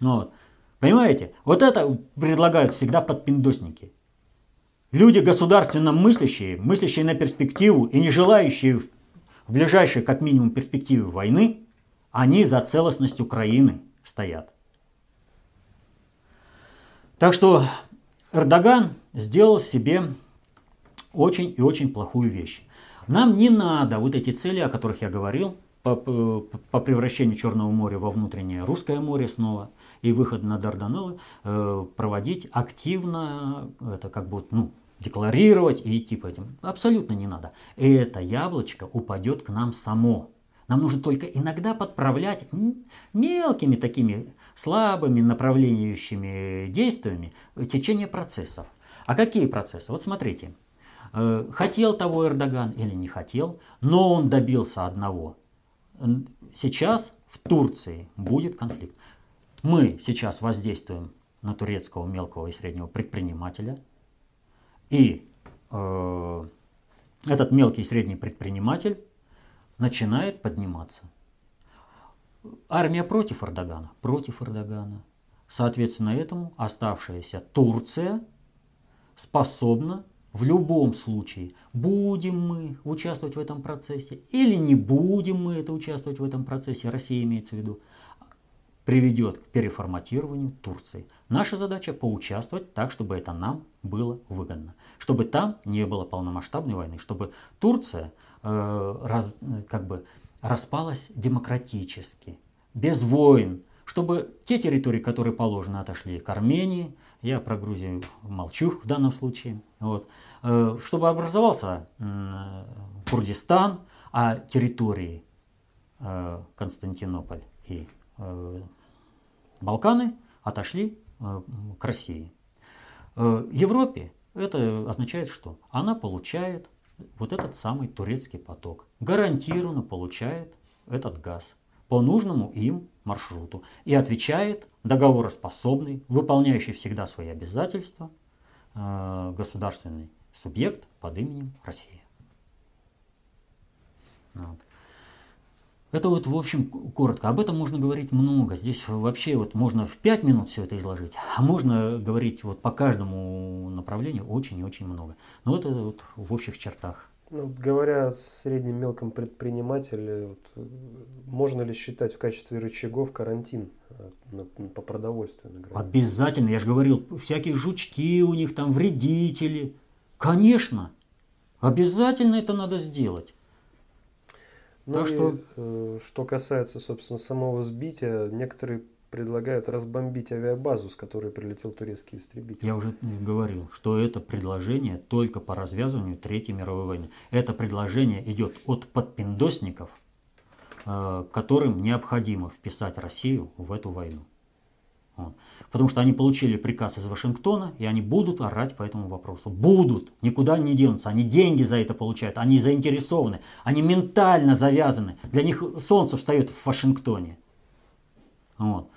Вот. Понимаете? Вот это предлагают всегда подпиндосники. Люди государственно мыслящие, мыслящие на перспективу и не желающие в ближайшей как минимум перспективе войны, они за целостность Украины стоят. Так что Эрдоган сделал себе очень и очень плохую вещь. Нам не надо вот эти цели, о которых я говорил, по, по, по превращению Черного моря во внутреннее русское море снова – и выход на Дарданеллы э, проводить активно, э, это как бы, ну, декларировать и идти по этим. Абсолютно не надо. это яблочко упадет к нам само. Нам нужно только иногда подправлять мелкими такими слабыми направляющими действиями течение процессов. А какие процессы? Вот смотрите, э, хотел того Эрдоган или не хотел, но он добился одного. Сейчас в Турции будет конфликт. Мы сейчас воздействуем на турецкого мелкого и среднего предпринимателя. И э, этот мелкий и средний предприниматель начинает подниматься. Армия против Эрдогана, против Эрдогана. Соответственно этому оставшаяся Турция способна в любом случае, будем мы участвовать в этом процессе или не будем мы это участвовать в этом процессе, Россия имеется в виду, приведет к переформатированию Турции. Наша задача поучаствовать так, чтобы это нам было выгодно, чтобы там не было полномасштабной войны, чтобы Турция э, раз, как бы распалась демократически, без войн, чтобы те территории, которые положены, отошли к Армении, я про Грузию молчу в данном случае, вот, э, чтобы образовался Курдистан, а территории э, Константинополь и э, Балканы отошли э, к России. Э, Европе это означает что? Она получает вот этот самый турецкий поток. Гарантированно получает этот газ по нужному им маршруту. И отвечает договороспособный, выполняющий всегда свои обязательства, э, государственный субъект под именем Россия. Вот. Это вот, в общем, коротко. Об этом можно говорить много. Здесь вообще вот можно в пять минут все это изложить, а можно говорить вот по каждому направлению очень и очень много. Но вот это вот в общих чертах. Ну, говоря о среднем мелком предпринимателе, вот, э, можно ли считать в качестве рычагов карантин э, по продовольствию? Например? Обязательно, я же говорил, всякие жучки у них там, вредители. Конечно, обязательно это надо сделать. Ну так и, что... Э, что касается, собственно, самого сбития, некоторые предлагают разбомбить авиабазу, с которой прилетел турецкий истребитель. Я уже говорил, что это предложение только по развязыванию Третьей мировой войны. Это предложение идет от подпиндосников, э, которым необходимо вписать Россию в эту войну. Вот. А, потому что они получили приказ из Вашингтона, и они будут орать по этому вопросу. Будут, никуда не денутся. Они деньги за это получают, они заинтересованы, они ментально завязаны. Для них солнце встает в Вашингтоне. Вот.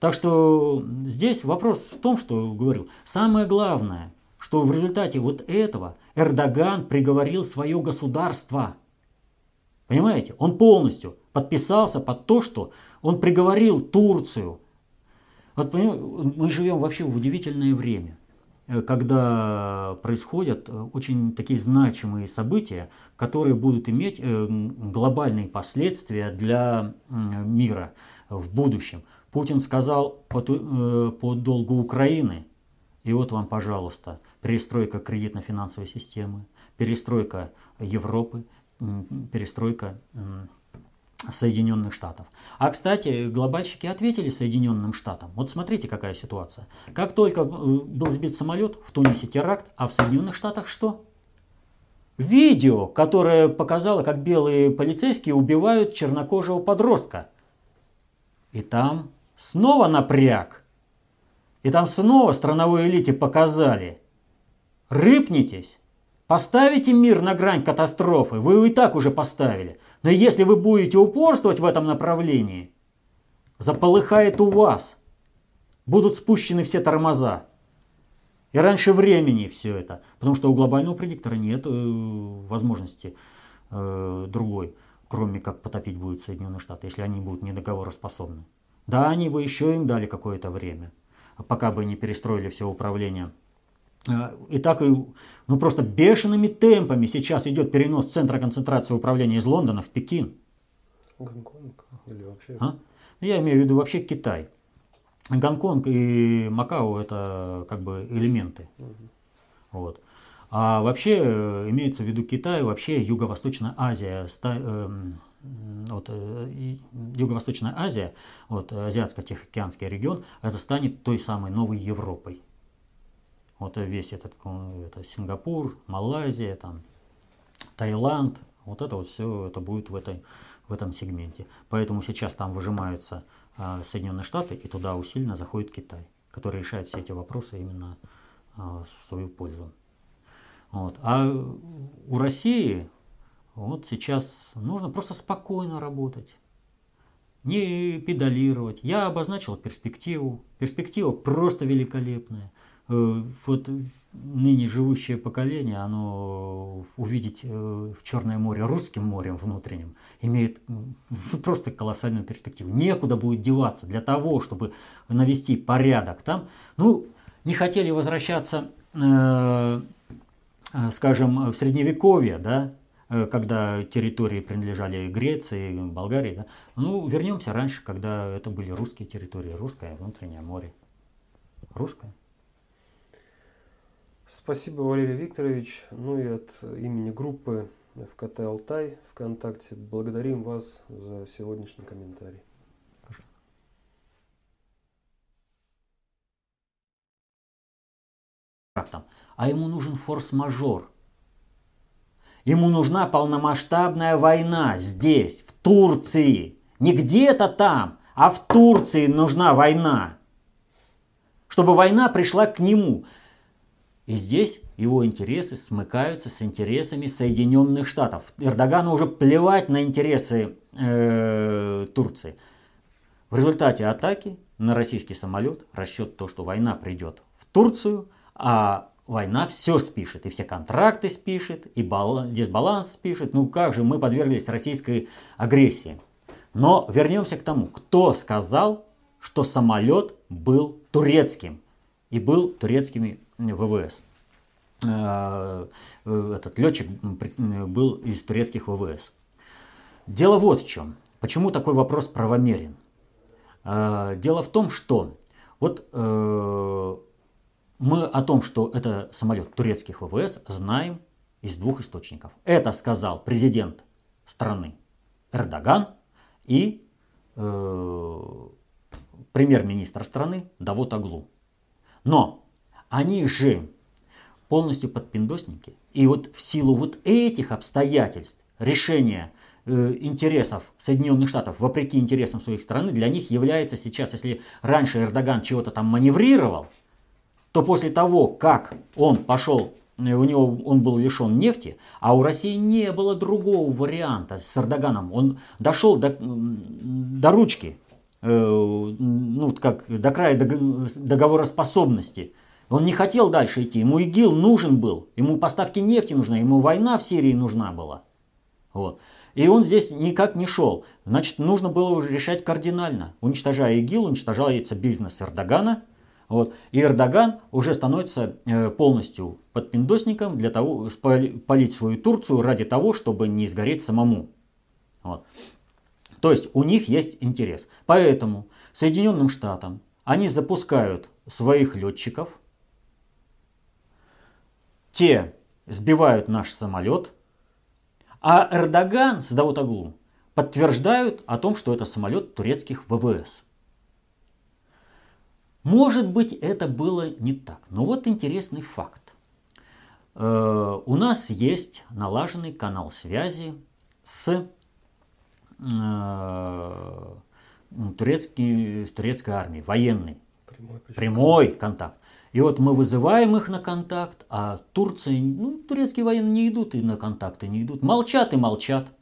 Так что здесь вопрос в том, что говорил Самое главное, что в результате вот этого Эрдоган приговорил свое государство. Понимаете? Он полностью подписался под то, что он приговорил Турцию – вот мы живем вообще в удивительное время, э, когда происходят э, очень такие значимые события, которые будут иметь э, глобальные последствия для мира в будущем. Путин сказал по, по долгу Украины, и вот вам, пожалуйста, перестройка кредитно-финансовой системы, перестройка Европы, перестройка Соединенных Штатов. А, кстати, глобальщики ответили Соединенным Штатам. Вот смотрите, какая ситуация. Как только э, был сбит самолет, в Тунисе теракт, а в Соединенных Штатах что? Видео, которое показало, как белые полицейские убивают чернокожего подростка. И там снова напряг. И там снова страновой элите показали. Рыпнитесь. Поставите мир на грань катастрофы. Вы его и так уже поставили. Но если вы будете упорствовать в этом направлении, заполыхает у вас. Будут спущены все тормоза. И раньше времени все это. Потому что у глобального предиктора нет э, возможности э, другой, кроме как потопить будет Соединенные Штаты, если они будут недоговороспособны. Да, они бы еще им дали какое-то время, пока бы не перестроили все управление Э, и так э, ну просто бешеными темпами сейчас идет перенос центра концентрации управления из Лондона в Пекин. Гонконг или вообще? А? Ну, я имею в виду вообще Китай. Гонконг и Макао это как бы элементы. Угу. Вот. А вообще э, имеется в виду Китай, вообще Юго-Восточная Азия, ста, э, вот, э, Юго-Восточная Азия, вот, Азиатско-Тихоокеанский регион, это станет той самой новой Европой. Вот весь этот э, это Сингапур, Малайзия, там, Таиланд, вот это вот все это будет в, этой, в этом сегменте. Поэтому сейчас там выжимаются э, Соединенные Штаты, и туда усиленно заходит Китай, который решает все эти вопросы именно э, в свою пользу. Вот. А у России вот сейчас нужно просто спокойно работать, не педалировать. Я обозначил перспективу. Перспектива просто великолепная. Э, вот ныне живущее поколение, оно увидеть э, Черное море русским морем внутренним, имеет просто колоссальную перспективу. Некуда будет деваться для того, чтобы навести порядок там. Ну, не хотели возвращаться, э, скажем, в Средневековье, да, когда территории принадлежали Греции, Болгарии. Да? Ну, вернемся раньше, когда это были русские территории, русское внутреннее море. Русское. Спасибо, Валерий Викторович. Ну и от имени группы ФКТ Алтай ВКонтакте благодарим вас за сегодняшний комментарий. Там. А ему нужен форс-мажор. Ему нужна полномасштабная война здесь, в Турции. Не где-то там, а в Турции нужна война. Чтобы война пришла к нему. И здесь его интересы смыкаются с интересами Соединенных Штатов. Эрдогану уже плевать на интересы э, Турции. В результате атаки на российский самолет расчет то, что война придет в Турцию, а война все спишет, и все контракты спишет, и дисбаланс спишет. Ну как же мы подверглись российской агрессии? Но вернемся к тому, кто сказал, что самолет был турецким и был турецкими ВВС. Э, э, этот летчик был из турецких ВВС. Дело вот в чем. Почему такой вопрос правомерен? Э, дело в том, что вот мы о том, что это самолет турецких ВВС, знаем из двух источников. Это сказал президент страны Эрдоган и э, премьер-министр страны Давут Аглу. Но они же полностью подпиндосники. И вот в силу вот этих обстоятельств решение э, интересов Соединенных Штатов вопреки интересам своей страны для них является сейчас, если раньше Эрдоган чего-то там маневрировал, то после того, как он пошел э, у него он был лишен нефти, а у России не было другого варианта с Эрдоганом. Он дошел до, до ручки, э, ну, как до края договороспособности он не хотел дальше идти, ему ИГИЛ нужен был, ему поставки нефти нужна, ему война в Сирии нужна была. Вот. И он здесь никак не шел. Значит, нужно было уже решать кардинально. Уничтожая ИГИЛ, уничтожается бизнес Эрдогана. Вот. И Эрдоган уже становится э, полностью подпиндосником для того, полить свою Турцию ради того, чтобы не сгореть самому. Вот. То есть у них есть интерес. Поэтому Соединенным Штатам они запускают своих летчиков – те сбивают наш самолет, а Эрдоган с Давутоглу подтверждают о том, что это самолет турецких ВВС. Может быть, это было не так, но вот интересный факт. Э, у нас есть налаженный канал связи с э, ну, турецкий, турецкой армией, военный Прямой, прямой контакт. И вот мы вызываем их на контакт, а Турция, ну, турецкие военные не идут и на контакты не идут. Молчат и молчат.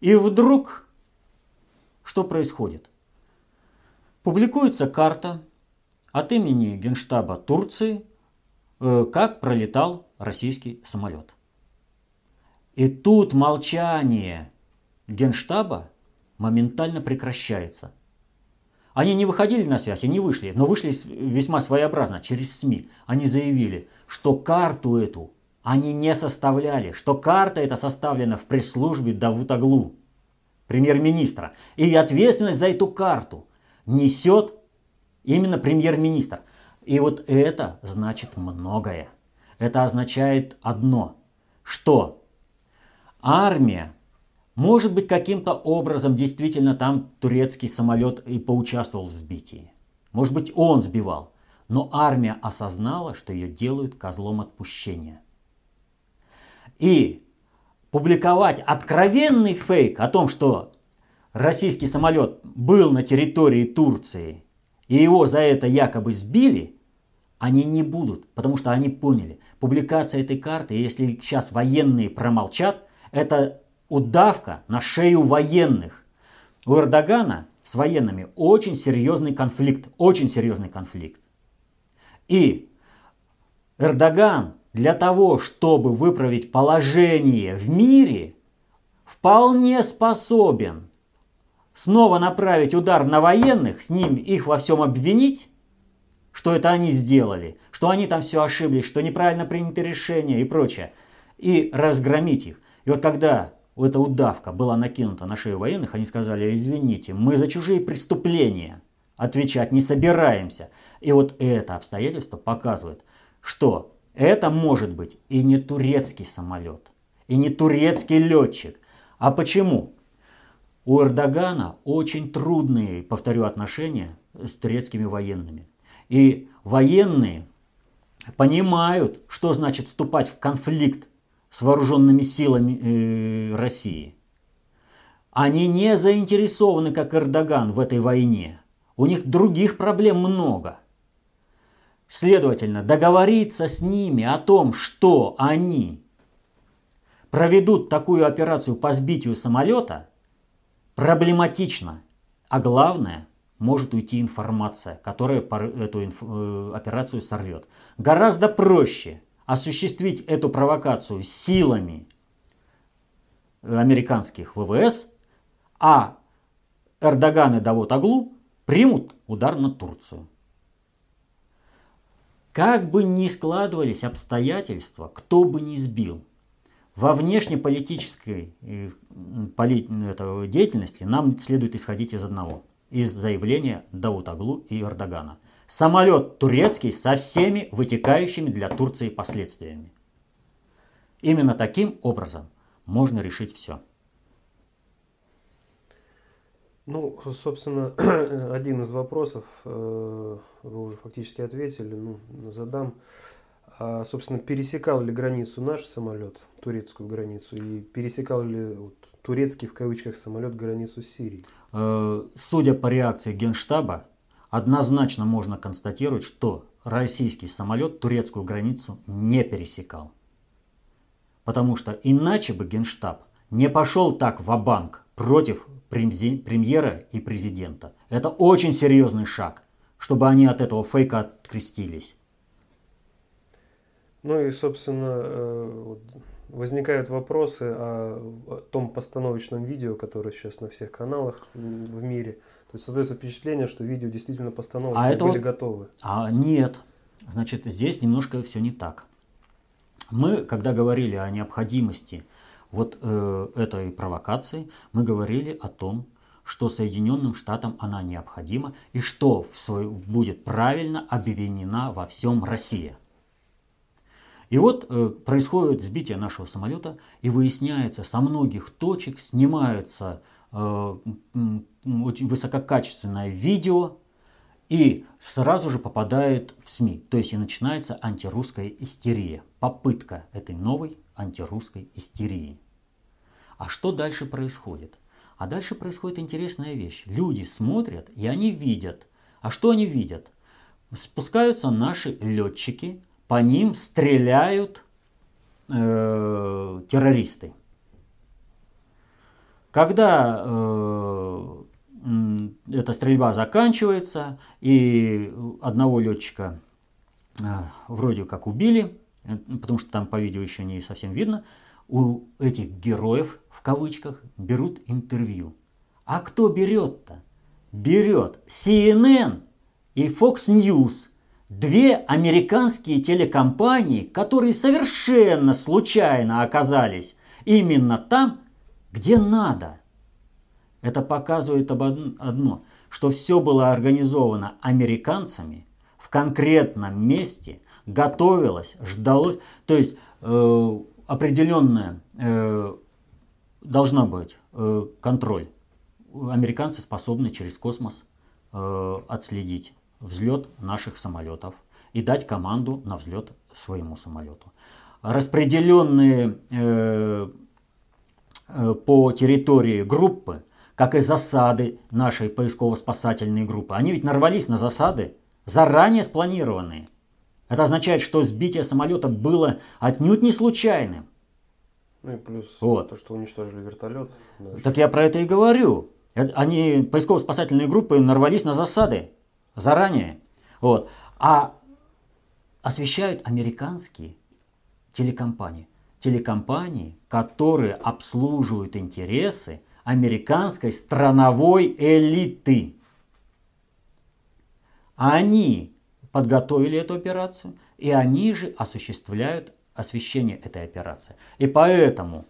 И вдруг что происходит? Публикуется карта от имени Генштаба Турции, э, как пролетал российский самолет. И тут молчание Генштаба моментально прекращается. Они не выходили на связь они не вышли, но вышли весьма своеобразно, через СМИ. Они заявили, что карту эту они не составляли, что карта эта составлена в пресс-службе Давутаглу, премьер-министра. И ответственность за эту карту несет именно премьер-министр. И вот это значит многое. Это означает одно, что армия может быть, каким-то образом действительно там турецкий самолет и поучаствовал в сбитии. Может быть, он сбивал. Но армия осознала, что ее делают козлом отпущения. И публиковать откровенный фейк о том, что российский самолет был на территории Турции и его за это якобы сбили, они не будут, потому что они поняли, публикация этой карты, если сейчас военные промолчат, это удавка на шею военных. У Эрдогана с военными очень серьезный конфликт, очень серьезный конфликт. И Эрдоган для того, чтобы выправить положение в мире, вполне способен снова направить удар на военных, с ним их во всем обвинить, что это они сделали, что они там все ошиблись, что неправильно принято решение и прочее, и разгромить их. И вот когда эта удавка была накинута на шею военных, они сказали, извините, мы за чужие преступления отвечать не собираемся. И вот это обстоятельство показывает, что это может быть и не турецкий самолет, и не турецкий летчик. А почему? У Эрдогана очень трудные, повторю, отношения с турецкими военными. И военные понимают, что значит вступать в конфликт с вооруженными силами э, России. Они не заинтересованы, как Эрдоган, в этой войне. У них других проблем много. Следовательно, договориться с ними о том, что они проведут такую операцию по сбитию самолета, проблематично. А главное, может уйти информация, которая эту э, операцию сорвет. Гораздо проще – осуществить эту провокацию силами американских ВВС, а Эрдоган и Давутоглу примут удар на Турцию. Как бы ни складывались обстоятельства, кто бы ни сбил, во внешнеполитической э, деятельности нам следует исходить из одного – из заявления Давутоглу и Эрдогана. Самолет турецкий со всеми вытекающими для Турции последствиями. Именно таким образом можно решить все. Ну, собственно, *clears throat* один из вопросов э, вы уже фактически ответили, ну, задам. А, собственно, пересекал ли границу наш самолет, турецкую границу, и пересекал ли вот, турецкий в кавычках самолет границу Сирии? Э, судя по реакции Генштаба, однозначно можно констатировать, что российский самолет турецкую границу не пересекал. Потому что иначе бы Генштаб не пошел так в банк против премьера и президента. Это очень серьезный шаг, чтобы они от этого фейка открестились. Ну и, собственно, э, возникают вопросы о том постановочном видео, которое сейчас на всех каналах в мире – то есть создается впечатление, что видео действительно постановлено, а это были вот... готовы. А нет, значит здесь немножко все не так. Мы, когда говорили о необходимости вот э, этой провокации, мы говорили о том, что Соединенным Штатам она необходима и что в свой, будет правильно обвинена во всем Россия. И вот э, происходит сбитие нашего самолета, и выясняется, со многих точек снимаются Э, очень высококачественное видео и сразу же попадает в СМИ. То есть и начинается антирусская истерия, попытка этой новой антирусской истерии. А что дальше происходит? А дальше происходит интересная вещь. Люди смотрят и они видят. А что они видят? Спускаются наши летчики, по ним стреляют э, террористы. Когда э, эта стрельба заканчивается, и одного летчика э, вроде как убили, э, потому что там по видео еще не совсем видно, у этих героев, в кавычках, берут интервью. А кто берет-то? Берет CNN и Fox News – Две американские телекомпании, которые совершенно случайно оказались именно там, где надо. Это показывает об одно, что все было организовано американцами в конкретном месте, готовилось, ждалось, то есть э, определенная э, должна быть э, контроль. Американцы способны через космос э, отследить взлет наших самолетов и дать команду на взлет своему самолету. Распределенные э, Э, по территории группы, как и засады нашей поисково-спасательной группы. Они ведь нарвались на засады, заранее спланированные. Это означает, что сбитие самолета было отнюдь не случайным. Ну и плюс вот. то, что уничтожили вертолет. Дальше. Так я про это и говорю. Э, они, поисково-спасательные группы, нарвались на засады заранее. Вот. А освещают американские телекомпании телекомпании, которые обслуживают интересы американской страновой элиты. Они подготовили эту операцию, и они же осуществляют освещение этой операции. И поэтому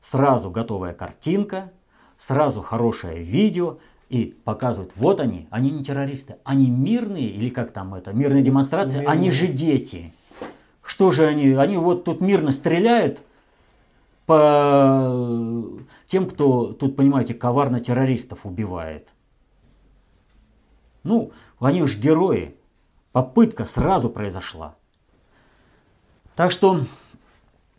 сразу готовая картинка, сразу хорошее видео и показывают, вот они, они не террористы, они мирные или как там это, мирные демонстрации, мирные. они же дети. Что же они? Они вот тут мирно стреляют по тем, кто тут, понимаете, коварно террористов убивает. Ну, они уж герои. Попытка сразу произошла. Так что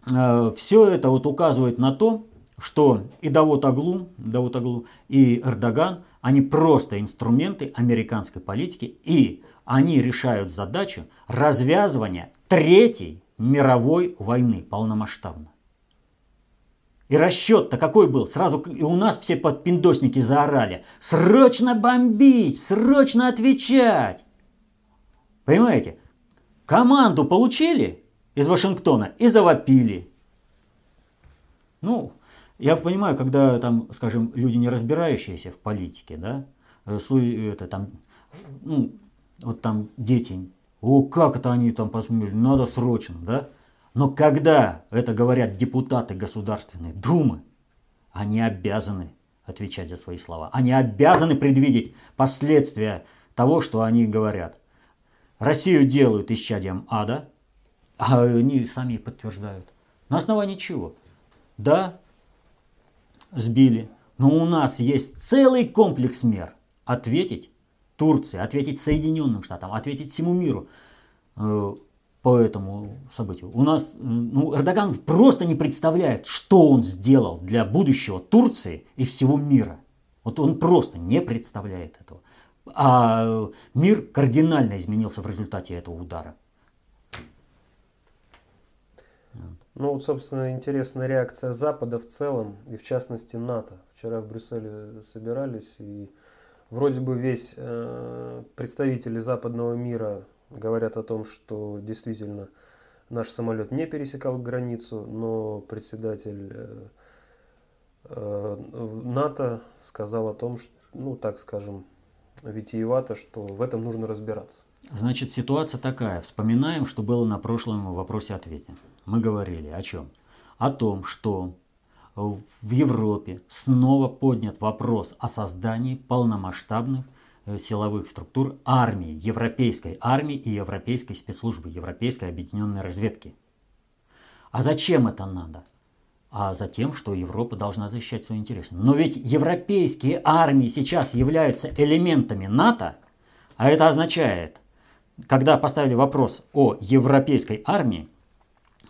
э, все это вот указывает на то, что и Давут Аглу, Давут Аглу и Эрдоган, они просто инструменты американской политики и они решают задачу развязывания Третьей мировой войны полномасштабно. И расчет-то какой был? Сразу и у нас все подпиндосники заорали. Срочно бомбить! Срочно отвечать! Понимаете? Команду получили из Вашингтона и завопили. Ну, я понимаю, когда там, скажем, люди не разбирающиеся в политике, да, э, это там, ну, вот там дети, о, как это они там посмели, надо срочно, да? Но когда это говорят депутаты Государственной Думы, они обязаны отвечать за свои слова. Они обязаны предвидеть последствия того, что они говорят. Россию делают исчадием ада, а они сами подтверждают. На основании чего? Да, сбили, но у нас есть целый комплекс мер ответить Турции, ответить Соединенным Штатам, ответить всему миру э, по этому событию. У нас, э, ну, Эрдоган просто не представляет, что он сделал для будущего Турции и всего мира. Вот он просто не представляет этого. А э, мир кардинально изменился в результате этого удара. Ну вот, собственно, интересная реакция Запада в целом, и в частности НАТО. Вчера в Брюсселе собирались и Вроде бы весь э, представители западного мира говорят о том, что действительно наш самолет не пересекал границу, но председатель э, э, НАТО сказал о том, что, ну так скажем, витиевато, что в этом нужно разбираться. Значит, ситуация такая. Вспоминаем, что было на прошлом вопросе-ответе. Мы говорили о чем? О том, что в Европе снова поднят вопрос о создании полномасштабных э, силовых структур армии, европейской армии и европейской спецслужбы, европейской объединенной разведки. А зачем это надо? а за тем, что Европа должна защищать свои интересы. Но ведь европейские армии сейчас являются элементами НАТО, а это означает, когда поставили вопрос о европейской армии,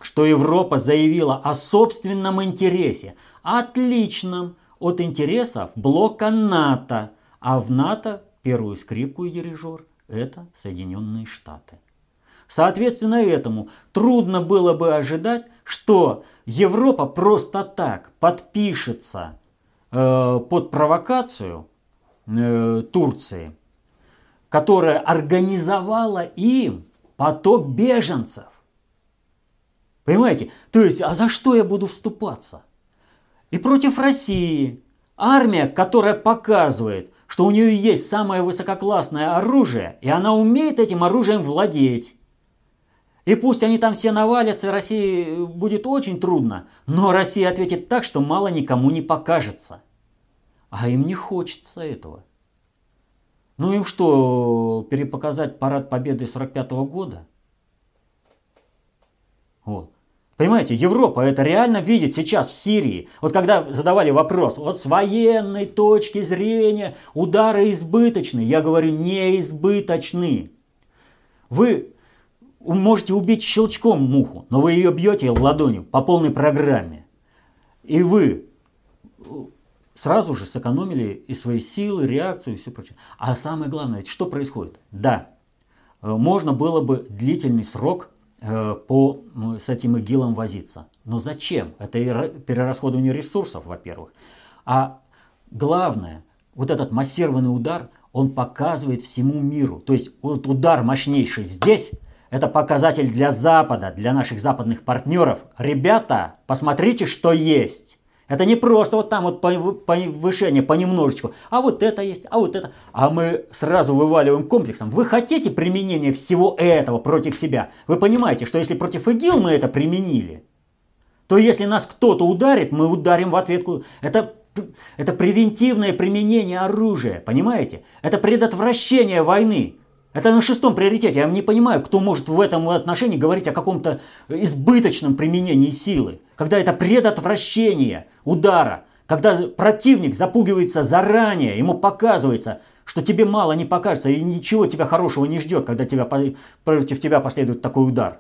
что Европа заявила о собственном интересе, отличном от интересов блока НАТО, а в НАТО первую скрипку и дирижер – это Соединенные Штаты. Соответственно этому трудно было бы ожидать, что Европа просто так подпишется э, под провокацию э, Турции, которая организовала им поток беженцев. Понимаете? То есть, а за что я буду вступаться? И против России. Армия, которая показывает, что у нее есть самое высококлассное оружие, и она умеет этим оружием владеть. И пусть они там все навалятся, России будет очень трудно, но Россия ответит так, что мало никому не покажется. А им не хочется этого. Ну им что, перепоказать парад победы 45 -го года? Вот. Понимаете, Европа это реально видит сейчас в Сирии. Вот когда задавали вопрос, вот с военной точки зрения удары избыточны, я говорю, не избыточны. Вы можете убить щелчком муху, но вы ее бьете ладонью по полной программе. И вы э, сразу же сэкономили и свои силы, реакцию и все прочее. А самое главное, что происходит? Да, э, можно было бы длительный срок – Э, по, ну, с этим игилом возиться. Но зачем? Это перерасходование ресурсов, во-первых. А главное, вот этот массированный удар, он показывает всему миру. То есть вот удар мощнейший здесь, это показатель для Запада, для наших западных партнеров. Ребята, посмотрите, что есть. Это не просто вот там вот повышение понемножечку, а вот это есть, а вот это. А мы сразу вываливаем комплексом. Вы хотите применение всего этого против себя? Вы понимаете, что если против ИГИЛ мы это применили, то если нас кто-то ударит, мы ударим в ответку. Это, это превентивное применение оружия, понимаете? Это предотвращение войны. Это на шестом приоритете. Я не понимаю, кто может в этом отношении говорить о каком-то избыточном применении силы когда это предотвращение удара, когда противник запугивается заранее, ему показывается, что тебе мало не покажется, и ничего тебя хорошего не ждет, когда тебя, против тебя последует такой удар.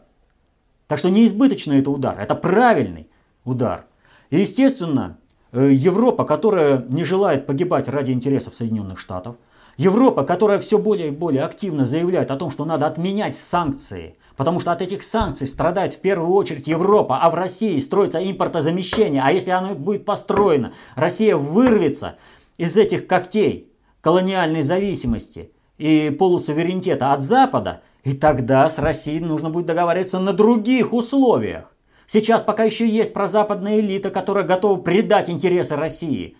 Так что не избыточный это удар, это правильный удар. И естественно, э, Европа, которая не желает погибать ради интересов Соединенных Штатов, Европа, которая все более и более активно заявляет о том, что надо отменять санкции – Потому что от этих санкций страдает в первую очередь Европа, а в России строится импортозамещение. А если оно будет построено, Россия вырвется из этих когтей колониальной зависимости и полусуверенитета от Запада, и тогда с Россией нужно будет договариваться на других условиях. Сейчас пока еще есть прозападная элита, которая готова предать интересы России.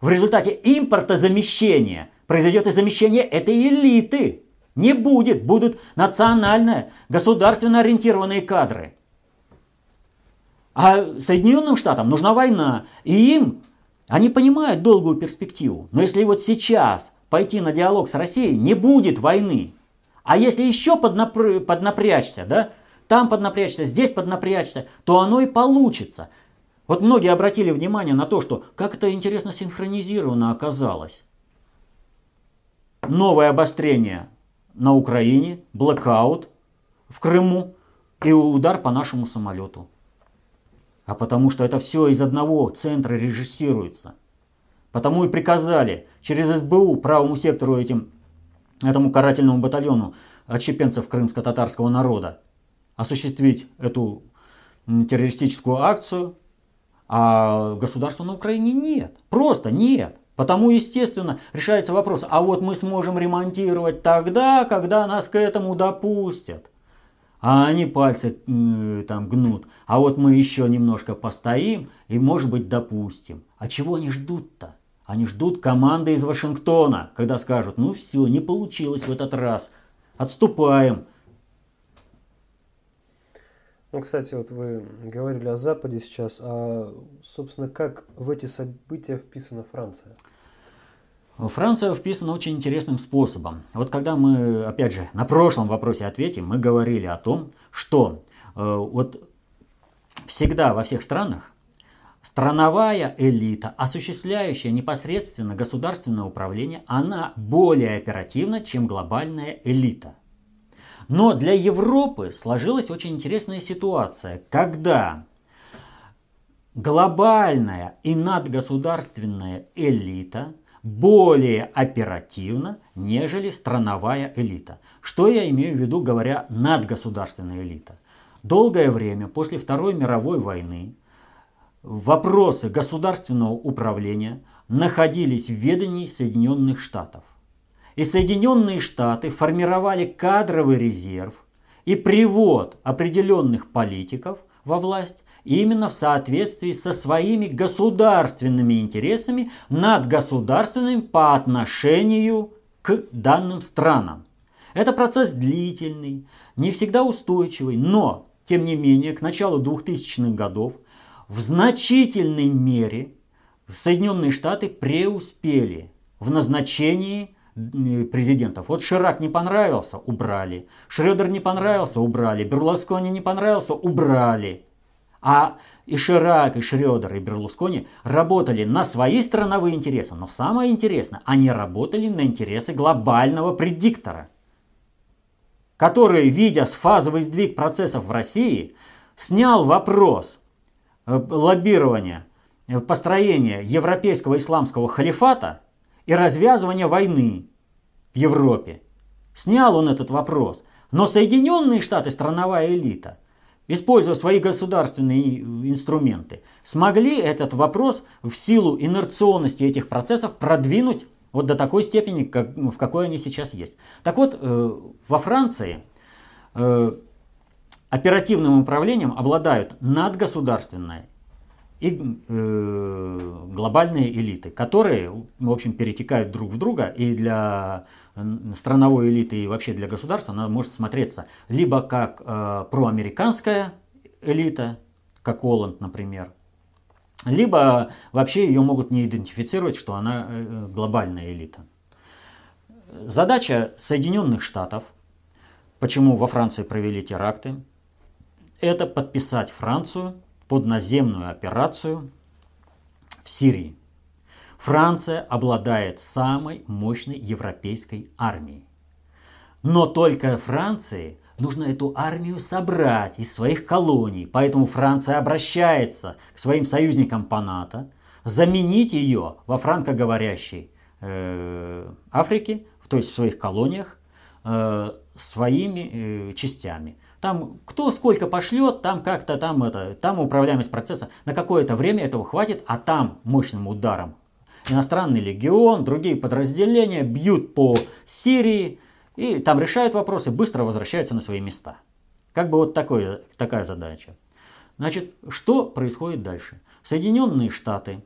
В результате импорта произойдет и замещение этой элиты. Не будет. Будут национальные, государственно ориентированные кадры. А Соединенным Штатам нужна война. И им, они понимают долгую перспективу. Но если вот сейчас пойти на диалог с Россией, не будет войны. А если еще поднапр... поднапрячься, да, там поднапрячься, здесь поднапрячься, то оно и получится. Вот многие обратили внимание на то, что как это интересно синхронизировано оказалось. Новое обострение на Украине, блокаут в Крыму и удар по нашему самолету. А потому что это все из одного центра режиссируется. Потому и приказали через СБУ правому сектору этим, этому карательному батальону отщепенцев крымско-татарского народа осуществить эту террористическую акцию, а государства на Украине нет. Просто нет. Потому, естественно, решается вопрос, а вот мы сможем ремонтировать тогда, когда нас к этому допустят. А они пальцы там гнут. А вот мы еще немножко постоим и, может быть, допустим. А чего они ждут-то? Они ждут команды из Вашингтона, когда скажут, ну все, не получилось в этот раз, отступаем, ну, кстати, вот вы говорили о Западе сейчас, а, собственно, как в эти события вписана Франция? Франция вписана очень интересным способом. Вот когда мы, опять же, на прошлом вопросе ответим, мы говорили о том, что э, вот всегда во всех странах страновая элита, осуществляющая непосредственно государственное управление, она более оперативна, чем глобальная элита. Но для Европы сложилась очень интересная ситуация, когда глобальная и надгосударственная элита более оперативна, нежели страновая элита. Что я имею в виду, говоря надгосударственная элита? Долгое время после Второй мировой войны вопросы государственного управления находились в ведении Соединенных Штатов – и Соединенные Штаты формировали кадровый резерв и привод определенных политиков во власть именно в соответствии со своими государственными интересами над государственными по отношению к данным странам. Это процесс длительный, не всегда устойчивый, но, тем не менее, к началу 2000-х годов в значительной мере Соединенные Штаты преуспели в назначении президентов. Вот Ширак не понравился, убрали. Шредер не понравился, убрали. Берлускони не понравился, убрали. А и Ширак, и Шредер, и Берлускони работали на свои страновые интересы. Но самое интересное, они работали на интересы глобального предиктора, который, видя фазовый сдвиг процессов в России, снял вопрос э, лоббирования, э, построения европейского исламского халифата – и развязывания войны в Европе. Снял он этот вопрос. Но Соединенные Штаты, страновая элита, используя свои государственные инструменты, смогли этот вопрос в силу инерционности этих процессов продвинуть вот до такой степени, как, ну, в какой они сейчас есть. Так вот, э, во Франции э, оперативным управлением обладают надгосударственная и э, глобальные элиты, которые, в общем, перетекают друг в друга, и для страновой элиты и вообще для государства она может смотреться либо как э, проамериканская элита, как Оланд, например, либо вообще ее могут не идентифицировать, что она э, глобальная элита. Задача Соединенных Штатов, почему во Франции провели теракты, это подписать Францию под наземную операцию в Сирии. Франция обладает самой мощной европейской армией. Но только Франции нужно эту армию собрать из своих колоний, поэтому Франция обращается к своим союзникам по НАТО, заменить ее во франкоговорящей э, Африке, то есть в своих колониях, э, своими э, частями – там кто сколько пошлет, там как-то там это, там управляемость процесса. На какое-то время этого хватит, а там мощным ударом иностранный легион, другие подразделения бьют по Сирии и там решают вопросы, быстро возвращаются на свои места. Как бы вот такое, такая задача. Значит, что происходит дальше? Соединенные Штаты,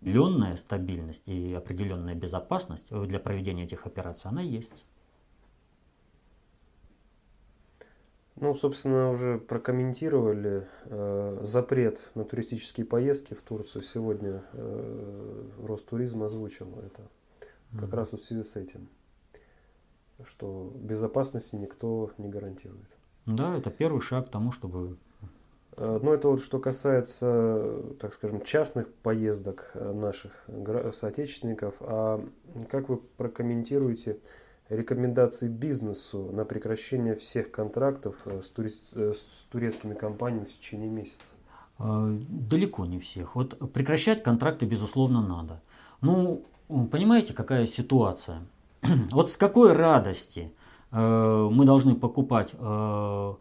определенная стабильность и определенная безопасность э, для проведения этих операций, она есть. Ну, собственно, уже прокомментировали э, запрет на туристические поездки в Турцию. Сегодня э, Ростуризм озвучил это. Как mm-hmm. раз вот в связи с этим, что безопасности никто не гарантирует. Да, это первый шаг к тому, чтобы... Э, ну, это вот что касается, так скажем, частных поездок э, наших соотечественников. А как вы прокомментируете рекомендации бизнесу на прекращение всех контрактов э, с, турист, э, с турецкими компаниями в течение месяца? А, далеко не всех. Вот прекращать контракты, безусловно, надо. Ну, понимаете, какая ситуация? *clears throat* Вот с какой радости э, мы должны покупать э,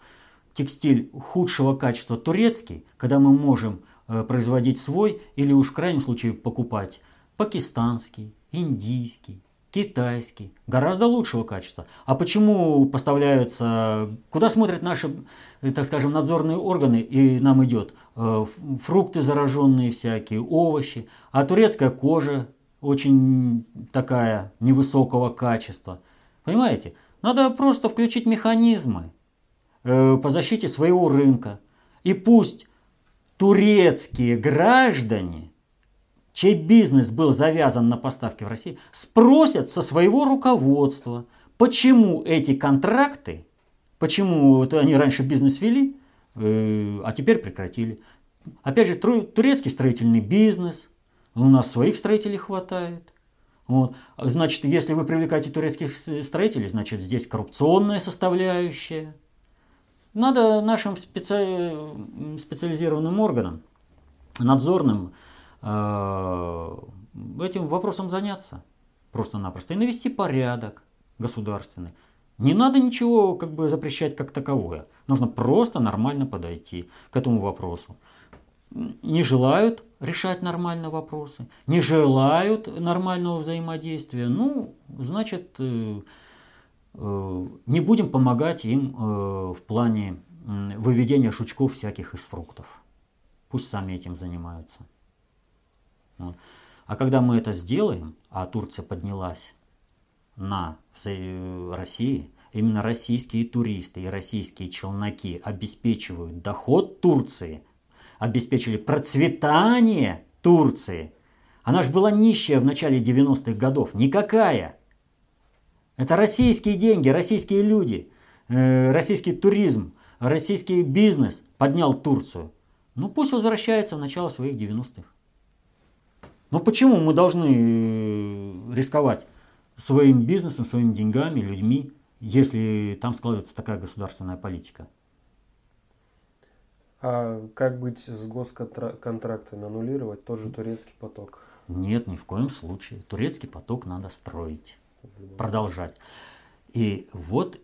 текстиль худшего качества турецкий, когда мы можем э, производить свой или уж в крайнем случае покупать пакистанский, индийский, китайский, гораздо лучшего качества. А почему поставляются, куда смотрят наши, э, так скажем, надзорные органы, и нам идет э, фрукты зараженные всякие, овощи, а турецкая кожа очень такая невысокого качества. Понимаете? Надо просто включить механизмы э, по защите своего рынка. И пусть турецкие граждане чей бизнес был завязан на поставки в России, спросят со своего руководства, почему эти контракты, почему вот они раньше бизнес вели, э, а теперь прекратили. Опять же, турецкий строительный бизнес, у нас своих строителей хватает. Вот. Значит, если вы привлекаете турецких строителей, значит, здесь коррупционная составляющая. Надо нашим специ... специализированным органам, надзорным, Э, этим вопросом заняться просто-напросто и навести порядок государственный. Не надо ничего как бы запрещать как таковое. Нужно просто нормально подойти к этому вопросу. Не желают решать нормально вопросы, не желают нормального взаимодействия, ну, значит, э, э, не будем помогать им э, в плане выведения шучков всяких из фруктов. Пусть сами этим занимаются. А, а когда мы это сделаем, а Турция поднялась на э, России, именно российские туристы и российские челноки обеспечивают доход Турции, обеспечили процветание Турции. Она же была нищая в начале 90-х годов, никакая. Это российские деньги, российские люди, э, российский туризм, российский бизнес поднял Турцию. Ну пусть возвращается в начало своих 90-х. Но ну, почему мы должны э, рисковать своим бизнесом, своими деньгами, людьми, если там складывается такая государственная политика? А как быть с госконтрактами? Аннулировать тот же турецкий поток? Нет, ни в коем случае. Турецкий поток надо строить, продолжать. И вот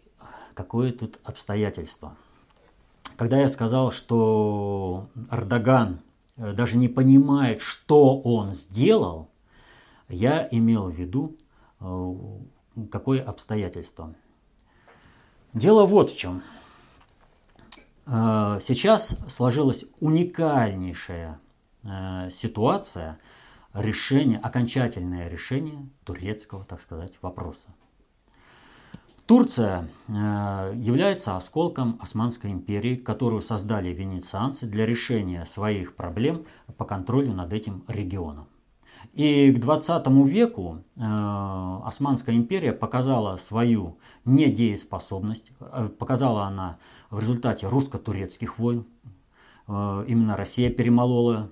какое тут обстоятельство. Когда я сказал, что Эрдоган Э, даже не понимает, что он сделал, я имел в виду э, какое обстоятельство. Дело вот в чем. Э, сейчас сложилась уникальнейшая ситуация решения, окончательное решение турецкого, так сказать, вопроса. Турция э, является осколком Османской империи, которую создали венецианцы для решения своих проблем по контролю над этим регионом. И к 20 веку э, Османская империя показала свою недееспособность, э, показала она в результате русско-турецких войн. Именно Россия перемолола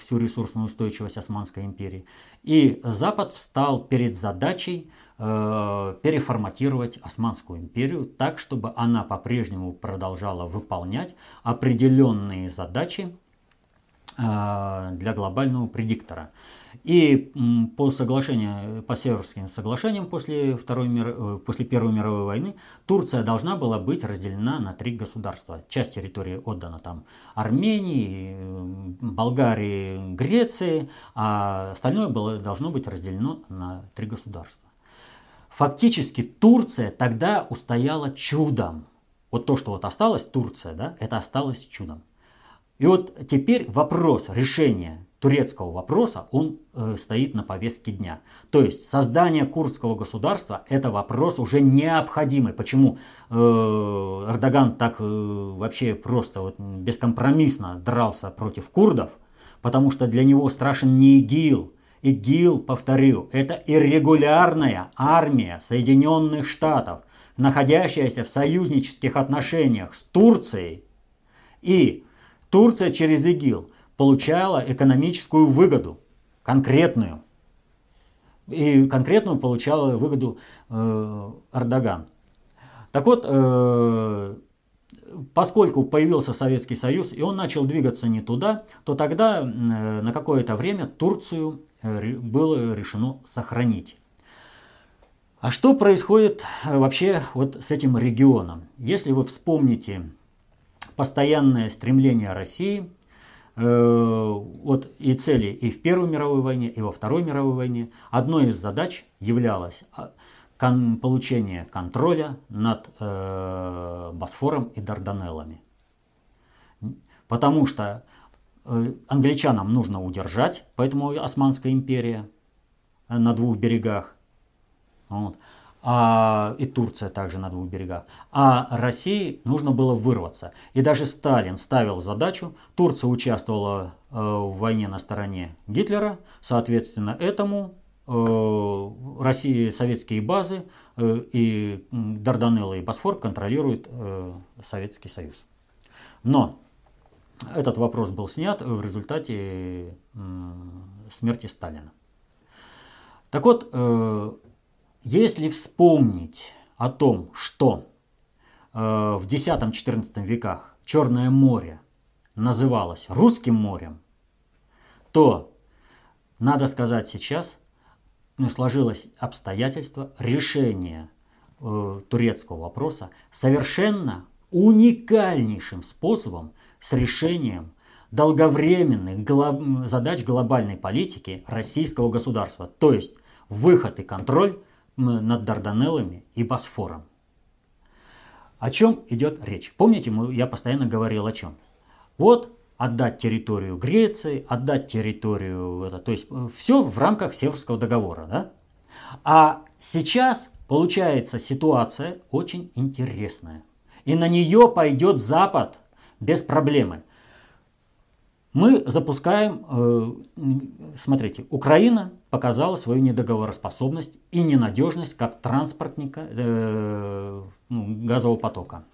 всю ресурсную устойчивость Османской империи. И Запад встал перед задачей Э, переформатировать Османскую империю так, чтобы она по-прежнему продолжала выполнять определенные задачи э, для глобального предиктора. И по соглашению, по Северским соглашениям после, Второй мир, э, после Первой мировой войны Турция должна была быть разделена на три государства. Часть территории отдана там Армении, Болгарии, Греции, а остальное было, должно быть разделено на три государства. Фактически Турция тогда устояла чудом. Вот то, что вот осталось, Турция, да, это осталось чудом. И вот теперь вопрос решения турецкого вопроса, он э, стоит на повестке дня. То есть создание курдского государства – это вопрос уже необходимый. Почему э, Эрдоган так э, вообще просто вот, бескомпромиссно дрался против курдов? Потому что для него страшен не ИГИЛ, ИГИЛ, повторю, это иррегулярная армия Соединенных Штатов, находящаяся в союзнических отношениях с Турцией. И Турция через ИГИЛ получала экономическую выгоду, конкретную. И конкретную получала выгоду э, Эрдоган. Так вот, э, поскольку появился Советский Союз и он начал двигаться не туда, то тогда э, на какое-то время Турцию э, было решено сохранить. А что происходит э, вообще вот с этим регионом? Если вы вспомните постоянное стремление России э, вот и цели и в Первой мировой войне, и во Второй мировой войне, одной из задач являлось а, кон получение контроля над э, Босфором и Дарданеллами. Потому что э, англичанам нужно удержать, поэтому Османская империя э, на двух берегах. Вот. А, и Турция также на двух берегах. А России нужно было вырваться. И даже Сталин ставил задачу. Турция участвовала э, в войне на стороне Гитлера. Соответственно, этому Э, России советские базы э, и Дарданеллы и Босфор контролируют э, Советский Союз. Но этот вопрос был снят в результате смерти Сталина. Так вот, если вспомнить о том, что в X-XIV веках Черное море называлось Русским морем, то надо сказать сейчас – ну сложилось обстоятельство решения э, турецкого вопроса совершенно уникальнейшим способом с решением долговременных глоб... задач глобальной политики российского государства, то есть выход и контроль над Дарданеллами и Босфором. О чем идет речь? Помните, мы, я постоянно говорил о чем? Вот отдать территорию Греции, отдать территорию, это, то есть э, все в рамках Северского договора. Да? А сейчас получается ситуация очень интересная. И на нее пойдет Запад без проблемы. Мы запускаем, э, смотрите, Украина показала свою недоговороспособность и ненадежность как транспортника э, ну, газового потока.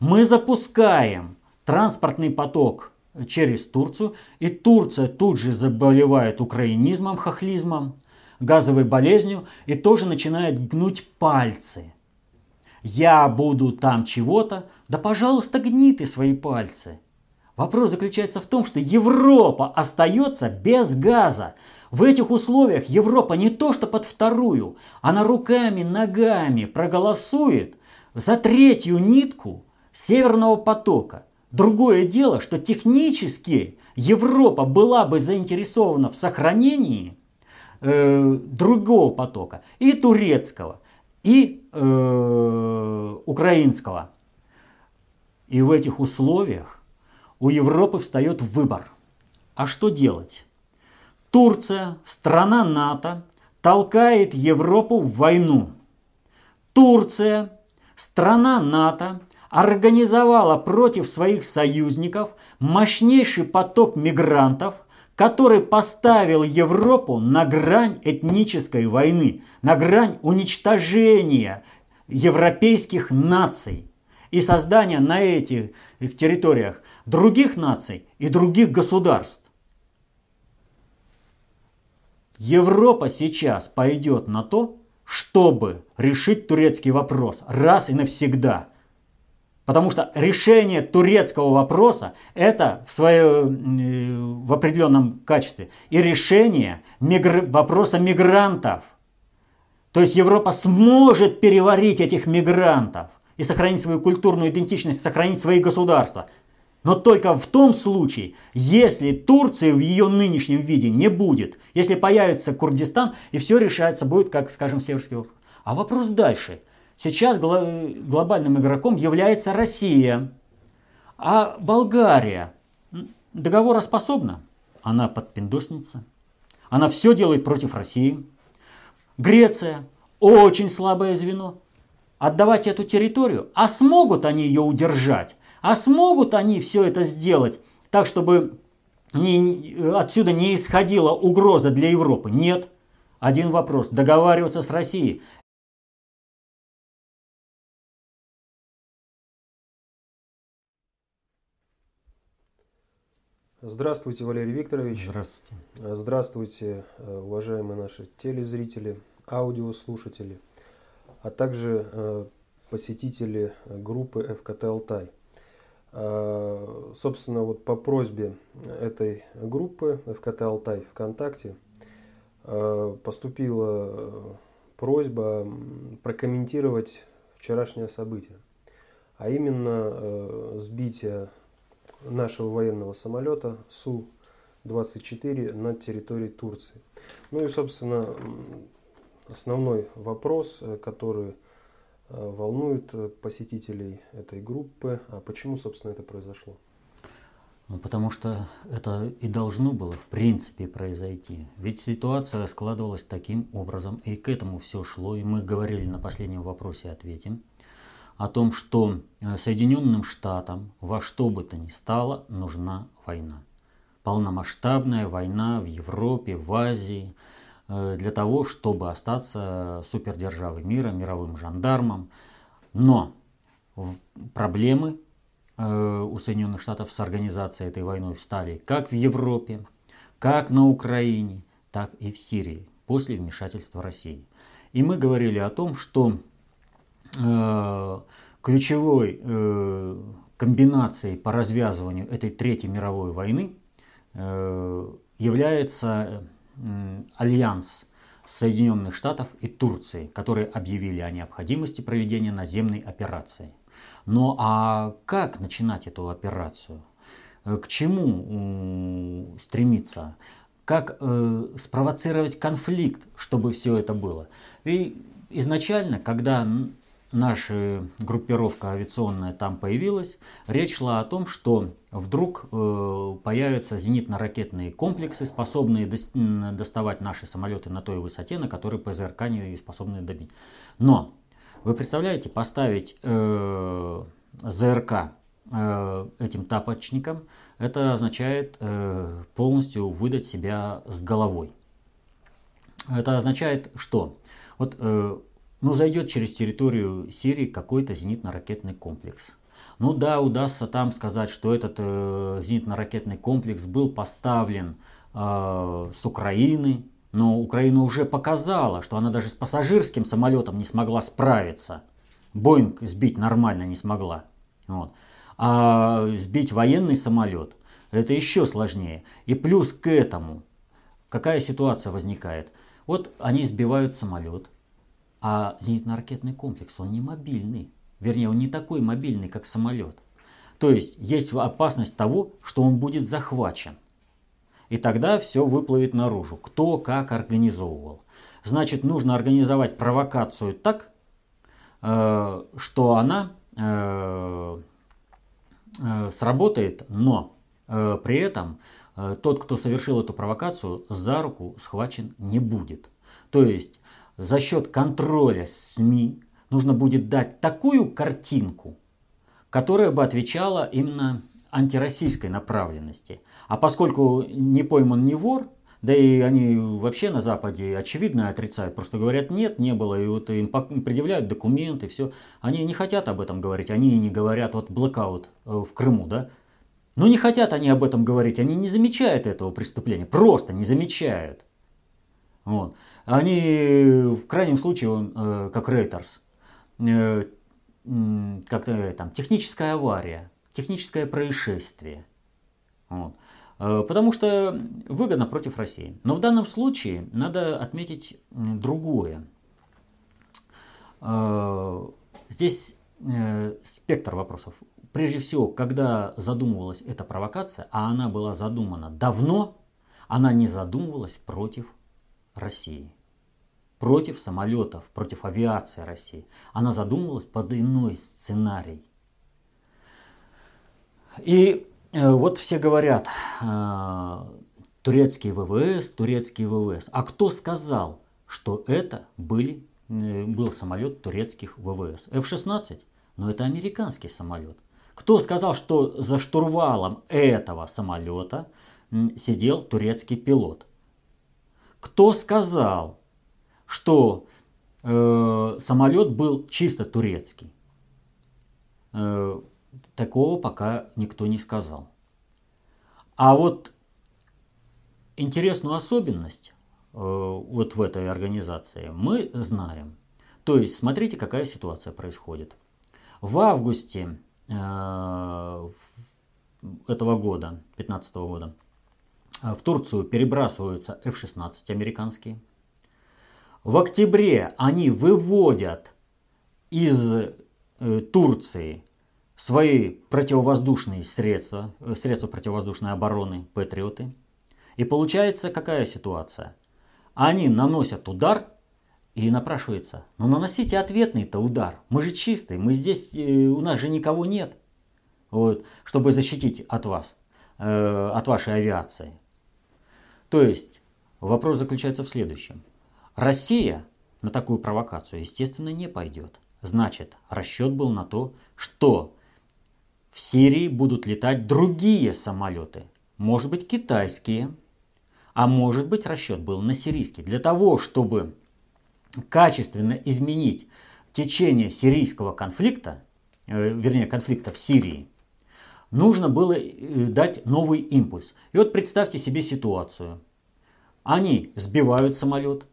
Мы запускаем транспортный поток через Турцию, и Турция тут же заболевает украинизмом, хохлизмом, газовой болезнью и тоже начинает гнуть пальцы. Я буду там чего-то, да пожалуйста гни ты свои пальцы. Вопрос заключается в том, что Европа остается без газа. В этих условиях Европа не то что под вторую, она руками, ногами проголосует за третью нитку Северного потока – Другое дело, что технически Европа была бы заинтересована в сохранении э, другого потока, и турецкого, и э, украинского. И в этих условиях у Европы встает выбор. А что делать? Турция, страна НАТО, толкает Европу в войну. Турция, страна НАТО, организовала против своих союзников мощнейший поток мигрантов, который поставил Европу на грань этнической войны, на грань уничтожения европейских наций и создания на этих территориях других наций и других государств. Европа сейчас пойдет на то, чтобы решить турецкий вопрос раз и навсегда – Потому что решение турецкого вопроса это в, свое, э, в определенном качестве и решение мигр... вопроса мигрантов. То есть Европа сможет переварить этих мигрантов и сохранить свою культурную идентичность, сохранить свои государства. Но только в том случае, если Турции в ее нынешнем виде не будет, если появится Курдистан и все решается будет, как, скажем, Северский вопрос. А вопрос дальше – Сейчас глобальным игроком является Россия. А Болгария договороспособна? Она подпиндосница. Она все делает против России. Греция очень слабое звено. Отдавать эту территорию? А смогут они ее удержать? А смогут они все это сделать так, чтобы не, отсюда не исходила угроза для Европы? Нет. Один вопрос. Договариваться с Россией Здравствуйте, Валерий Викторович. Здравствуйте. Э, здравствуйте, э, уважаемые наши телезрители, аудиослушатели, а также э, посетители группы ФКТ «Алтай». Собственно, вот по просьбе этой группы ФКТ «Алтай» ВКонтакте поступила просьба прокомментировать вчерашнее событие, а именно сбитие нашего военного самолета Су-24 на территории Турции. Ну и, собственно, основной вопрос, э, который э, волнует э, посетителей этой группы, а почему, собственно, это произошло? Ну, потому что это и должно было, в принципе, произойти. Ведь ситуация складывалась таким образом, и к этому все шло, и мы говорили на последнем вопросе, ответим – о том, что э, Соединенным Штатам во что бы то ни стало нужна война. Полномасштабная война в Европе, в Азии, э, для того, чтобы остаться супердержавой мира, мировым жандармом. Но проблемы э, у Соединенных Штатов с организацией этой войны встали как в Европе, как на Украине, так и в Сирии после вмешательства России. И мы говорили о том, что Э, ключевой э, комбинацией по развязыванию этой Третьей мировой войны э, является альянс Соединенных Штатов и Турции, которые объявили о необходимости проведения наземной операции. Но ну, а как начинать эту операцию? К чему стремиться? Как спровоцировать конфликт, чтобы все это было? И изначально, когда наша группировка авиационная там появилась, речь шла о том, что вдруг э, появятся зенитно-ракетные комплексы, способные до, доставать наши самолеты на той высоте, на которой ПЗРК не способны добить. Но, вы представляете, поставить э, ЗРК э, этим тапочникам, это означает э, полностью выдать себя с головой. Это означает, что вот э, ну, зайдет через территорию Сирии какой-то зенитно-ракетный комплекс. Ну да, удастся там сказать, что этот э, зенитно-ракетный комплекс был поставлен э, с Украины, но Украина уже показала, что она даже с пассажирским самолетом не смогла справиться. Боинг сбить нормально не смогла. Вот. А сбить военный самолет это еще сложнее. И плюс к этому, какая ситуация возникает? Вот они сбивают самолет, а зенитно-ракетный комплекс, он не мобильный. Вернее, он не такой мобильный, как самолет. То есть есть опасность того, что он будет захвачен. И тогда все выплывет наружу, кто как организовывал. Значит, нужно организовать провокацию так, э, что она э, э, сработает, но при этом тот, кто совершил эту провокацию, за руку схвачен не будет. То есть за счет контроля СМИ нужно будет дать такую картинку, которая бы отвечала именно антироссийской направленности. А поскольку не пойман не вор, да и они вообще на Западе очевидно отрицают, просто говорят, нет, не было, и вот им предъявляют документы, все. Они не хотят об этом говорить, они не говорят, вот блокаут э, в Крыму, да, но не хотят они об этом говорить, они не замечают этого преступления, просто не замечают. Вот они в крайнем случае, он, э, как Рейтерс, э, как э, там, техническая авария, техническое происшествие. Вот. Потому что выгодно против России. Но в данном случае надо отметить другое. Здесь спектр вопросов. Прежде всего, когда задумывалась эта провокация, а она была задумана давно, она не задумывалась против России, против самолетов, против авиации России. Она задумывалась под иной сценарий. И э, вот все говорят, э, турецкий ВВС, турецкие ВВС. А кто сказал, что это были, э, был самолет турецких ВВС? F-16? Но это американский самолет. Кто сказал, что за штурвалом этого самолета сидел турецкий пилот? кто сказал, что э, самолет был чисто турецкий? Э, такого пока никто не сказал. А вот интересную особенность э, вот в этой организации мы знаем. То есть смотрите, какая ситуация происходит. В августе э, этого года, 15 года, а в Турцию перебрасываются F-16 американские. В октябре они выводят из э, Турции свои противовоздушные средства, э, средства противовоздушной обороны, патриоты. И получается какая ситуация? Они наносят удар и напрашивается, ну наносите ответный-то удар, мы же чистые, мы здесь, э, у нас же никого нет, вот, чтобы защитить от вас, от вашей авиации. То есть вопрос заключается в следующем. Россия на такую провокацию, естественно, не пойдет. Значит, расчет был на то, что в Сирии будут летать другие самолеты. Может быть, китайские. А может быть, расчет был на сирийский. Для того, чтобы качественно изменить течение сирийского конфликта, э, вернее, конфликта в Сирии, нужно было э, дать новый импульс. И вот представьте себе ситуацию. Они сбивают самолет.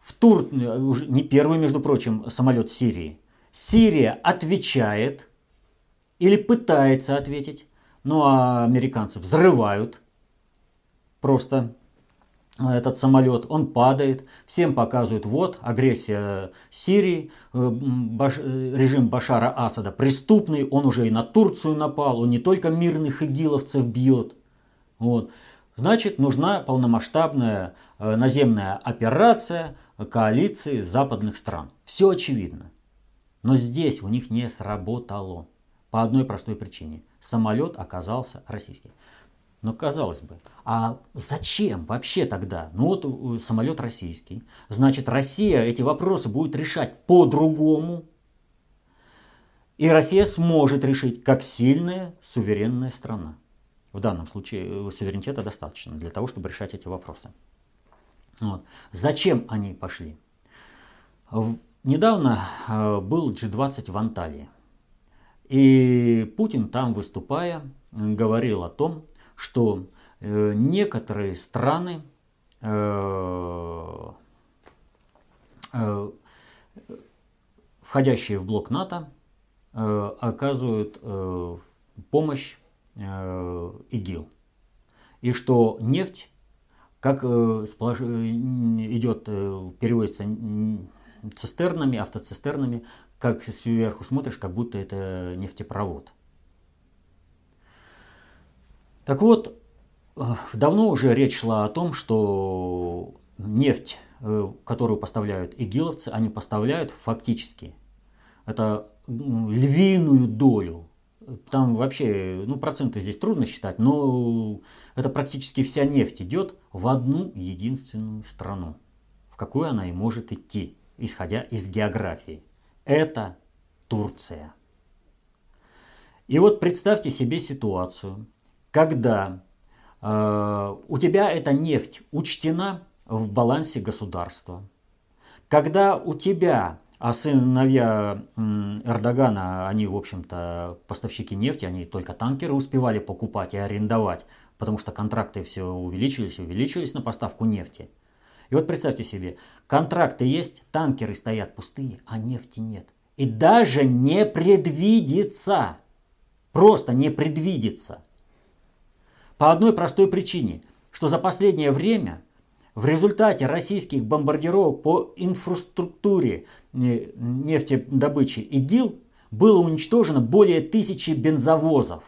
В Тур... Э, не первый, между прочим, самолет Сирии. Сирия отвечает или пытается ответить. Ну а американцы взрывают просто этот самолет, он падает, всем показывают, вот агрессия Сирии, э, Баш, э, режим Башара Асада преступный, он уже и на Турцию напал, он не только мирных игиловцев бьет. Вот. Значит, нужна полномасштабная э, наземная операция коалиции западных стран. Все очевидно. Но здесь у них не сработало. По одной простой причине. Самолет оказался российский. Но ну, казалось бы, а зачем вообще тогда? Ну вот э, самолет российский. Значит, Россия эти вопросы будет решать по-другому. И Россия сможет решить, как сильная, суверенная страна. В данном случае э, суверенитета достаточно для того, чтобы решать эти вопросы. Вот. Зачем они пошли? Недавно э, был G20 в Анталии. И Путин там, выступая, говорил о том, что э, некоторые страны э, э, входящие в блок НАТО, оказывают помощь ИГИЛ. И что нефть, как идет, переводится цистернами, автоцистернами, как сверху смотришь, как будто это нефтепровод. Так вот, э, давно уже речь шла о том, что нефть, э, которую поставляют игиловцы, они поставляют фактически. Это львиную долю. Там вообще, ну проценты здесь трудно считать, но это практически вся нефть идет в одну единственную страну, в какую она и может идти, исходя из географии. Это Турция. И вот представьте себе ситуацию – когда э, у тебя эта нефть учтена в балансе государства, когда у тебя, а сыновья Эрдогана, они, в общем-то, поставщики нефти, они только танкеры успевали покупать и арендовать, потому что контракты все увеличились, увеличились на поставку нефти. И вот представьте себе, контракты есть, танкеры стоят пустые, а нефти нет. И даже не предвидится, просто не предвидится – по одной простой причине, что за последнее время в результате российских бомбардировок по инфраструктуре э, нефтедобычи ИГИЛ было уничтожено более тысячи бензовозов.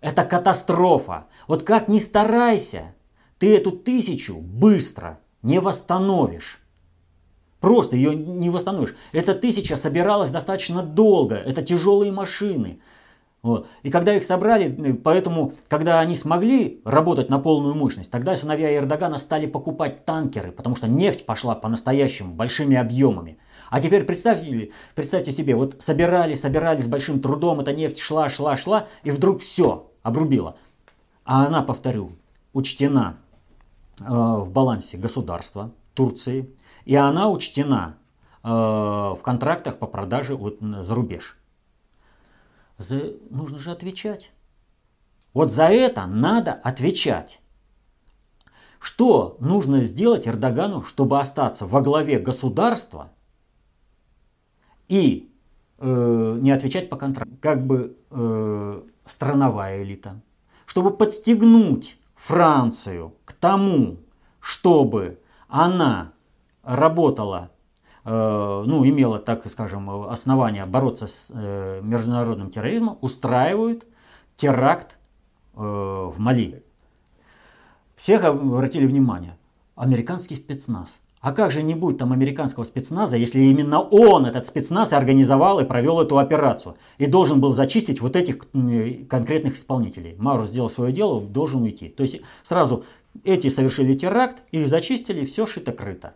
Это катастрофа. Вот как ни старайся, ты эту тысячу быстро не восстановишь. Просто ее не восстановишь. Эта тысяча собиралась достаточно долго. Это тяжелые машины. Вот. И когда их собрали, э, поэтому, когда они смогли работать на полную мощность, тогда сыновья Эрдогана стали покупать танкеры, потому что нефть пошла по-настоящему большими объемами. А теперь представьте, представьте себе, вот собирали, собирали с большим трудом, эта нефть шла, шла, шла, и вдруг все обрубила. А она, повторю, учтена э, в балансе государства Турции, и она учтена э, в контрактах по продаже вот, за рубеж. За... Нужно же отвечать. Вот за это надо отвечать. Что нужно сделать Эрдогану, чтобы остаться во главе государства и э, не отвечать по контракту? Как бы э, страновая элита. Чтобы подстегнуть Францию к тому, чтобы она работала Э, ну, имела, так скажем, основания бороться с э, международным терроризмом, устраивают теракт э, в Мали. Всех обратили внимание. Американский спецназ. А как же не будет там американского спецназа, если именно он, этот спецназ, организовал и провел эту операцию? И должен был зачистить вот этих конкретных исполнителей. Маурус сделал свое дело, должен уйти. То есть сразу эти совершили теракт, их зачистили, все шито-крыто.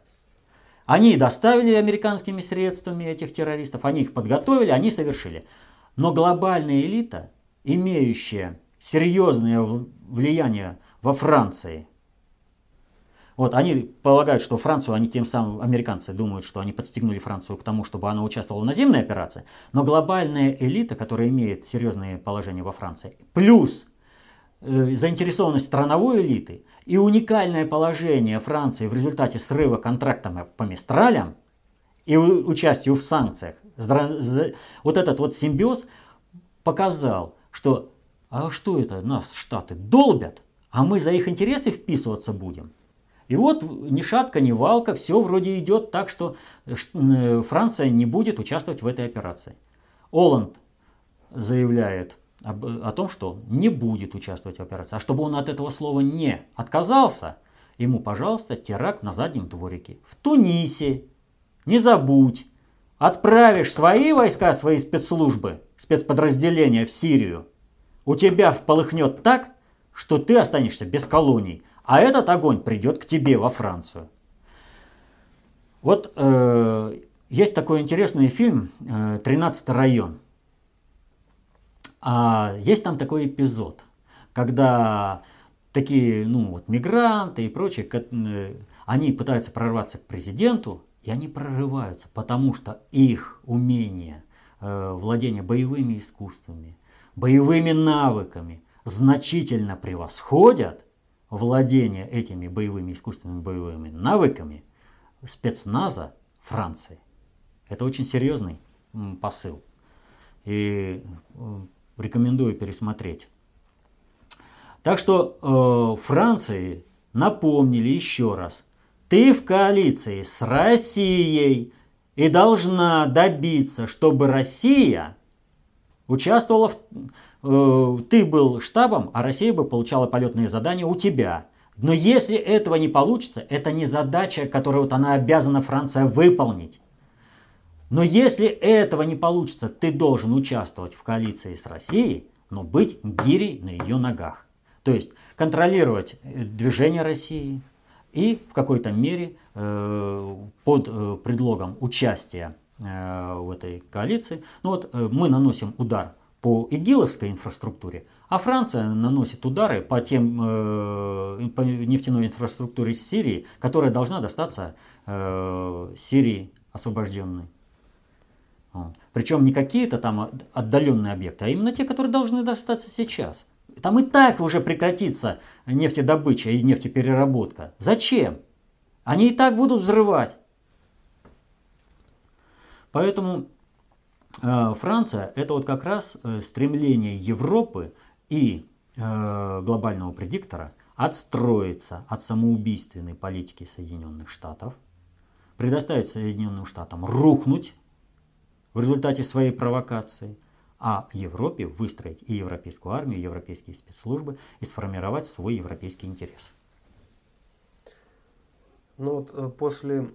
Они доставили американскими средствами этих террористов, они их подготовили, они совершили. Но глобальная элита, имеющая серьезное влияние во Франции, вот, они полагают, что Францию, они тем самым, американцы думают, что они подстегнули Францию к тому, чтобы она участвовала в наземной операции, но глобальная элита, которая имеет серьезное положение во Франции, плюс э, заинтересованность страновой элиты – и уникальное положение Франции в результате срыва контракта по Мистралям и участию в санкциях, вот этот вот симбиоз показал, что а что это нас Штаты долбят, а мы за их интересы вписываться будем. И вот ни шатка, ни валка, все вроде идет так, что э, э, Франция не будет участвовать в этой операции. Оланд заявляет, об, о том, что не будет участвовать в операции. А чтобы он от этого слова не отказался, ему, пожалуйста, теракт на заднем дворике. В Тунисе. Не забудь. Отправишь свои войска, свои спецслужбы, спецподразделения в Сирию. У тебя полыхнет так, что ты останешься без колоний, а этот огонь придет к тебе во Францию. Вот э, есть такой интересный фильм «13 э, район». А есть там такой эпизод, когда такие, ну, вот мигранты и прочие, э, они пытаются прорваться к президенту, и они прорываются, потому что их умение э, владение боевыми искусствами, боевыми навыками значительно превосходят владение этими боевыми искусствами, боевыми навыками спецназа Франции. Это очень серьезный посыл. И Рекомендую пересмотреть. Так что э, Франции напомнили еще раз. Ты в коалиции с Россией и должна добиться, чтобы Россия участвовала в... Э, ты был штабом, а Россия бы получала полетные задания у тебя. Но если этого не получится, это не задача, которую вот она обязана Франция выполнить. Но если этого не получится, ты должен участвовать в коалиции с Россией, но быть гирей на ее ногах. То есть контролировать э, движение России и в какой-то мере э, под э, предлогом участия в этой коалиции, ну вот мы наносим удар по игиловской инфраструктуре, а Франция наносит удары по тем по нефтяной инфраструктуре Сирии, которая должна достаться Сирии освобожденной. Причем не какие-то там отдаленные объекты, а именно те, которые должны достаться сейчас. Там и так уже прекратится нефтедобыча и нефтепереработка. Зачем? Они и так будут взрывать. Поэтому э, Франция это вот как раз э, стремление Европы и э, глобального предиктора отстроиться от самоубийственной политики Соединенных Штатов, предоставить Соединенным Штатам рухнуть в результате своей провокации, а Европе выстроить и европейскую армию, и европейские спецслужбы, и сформировать свой европейский интерес. Ну вот э, после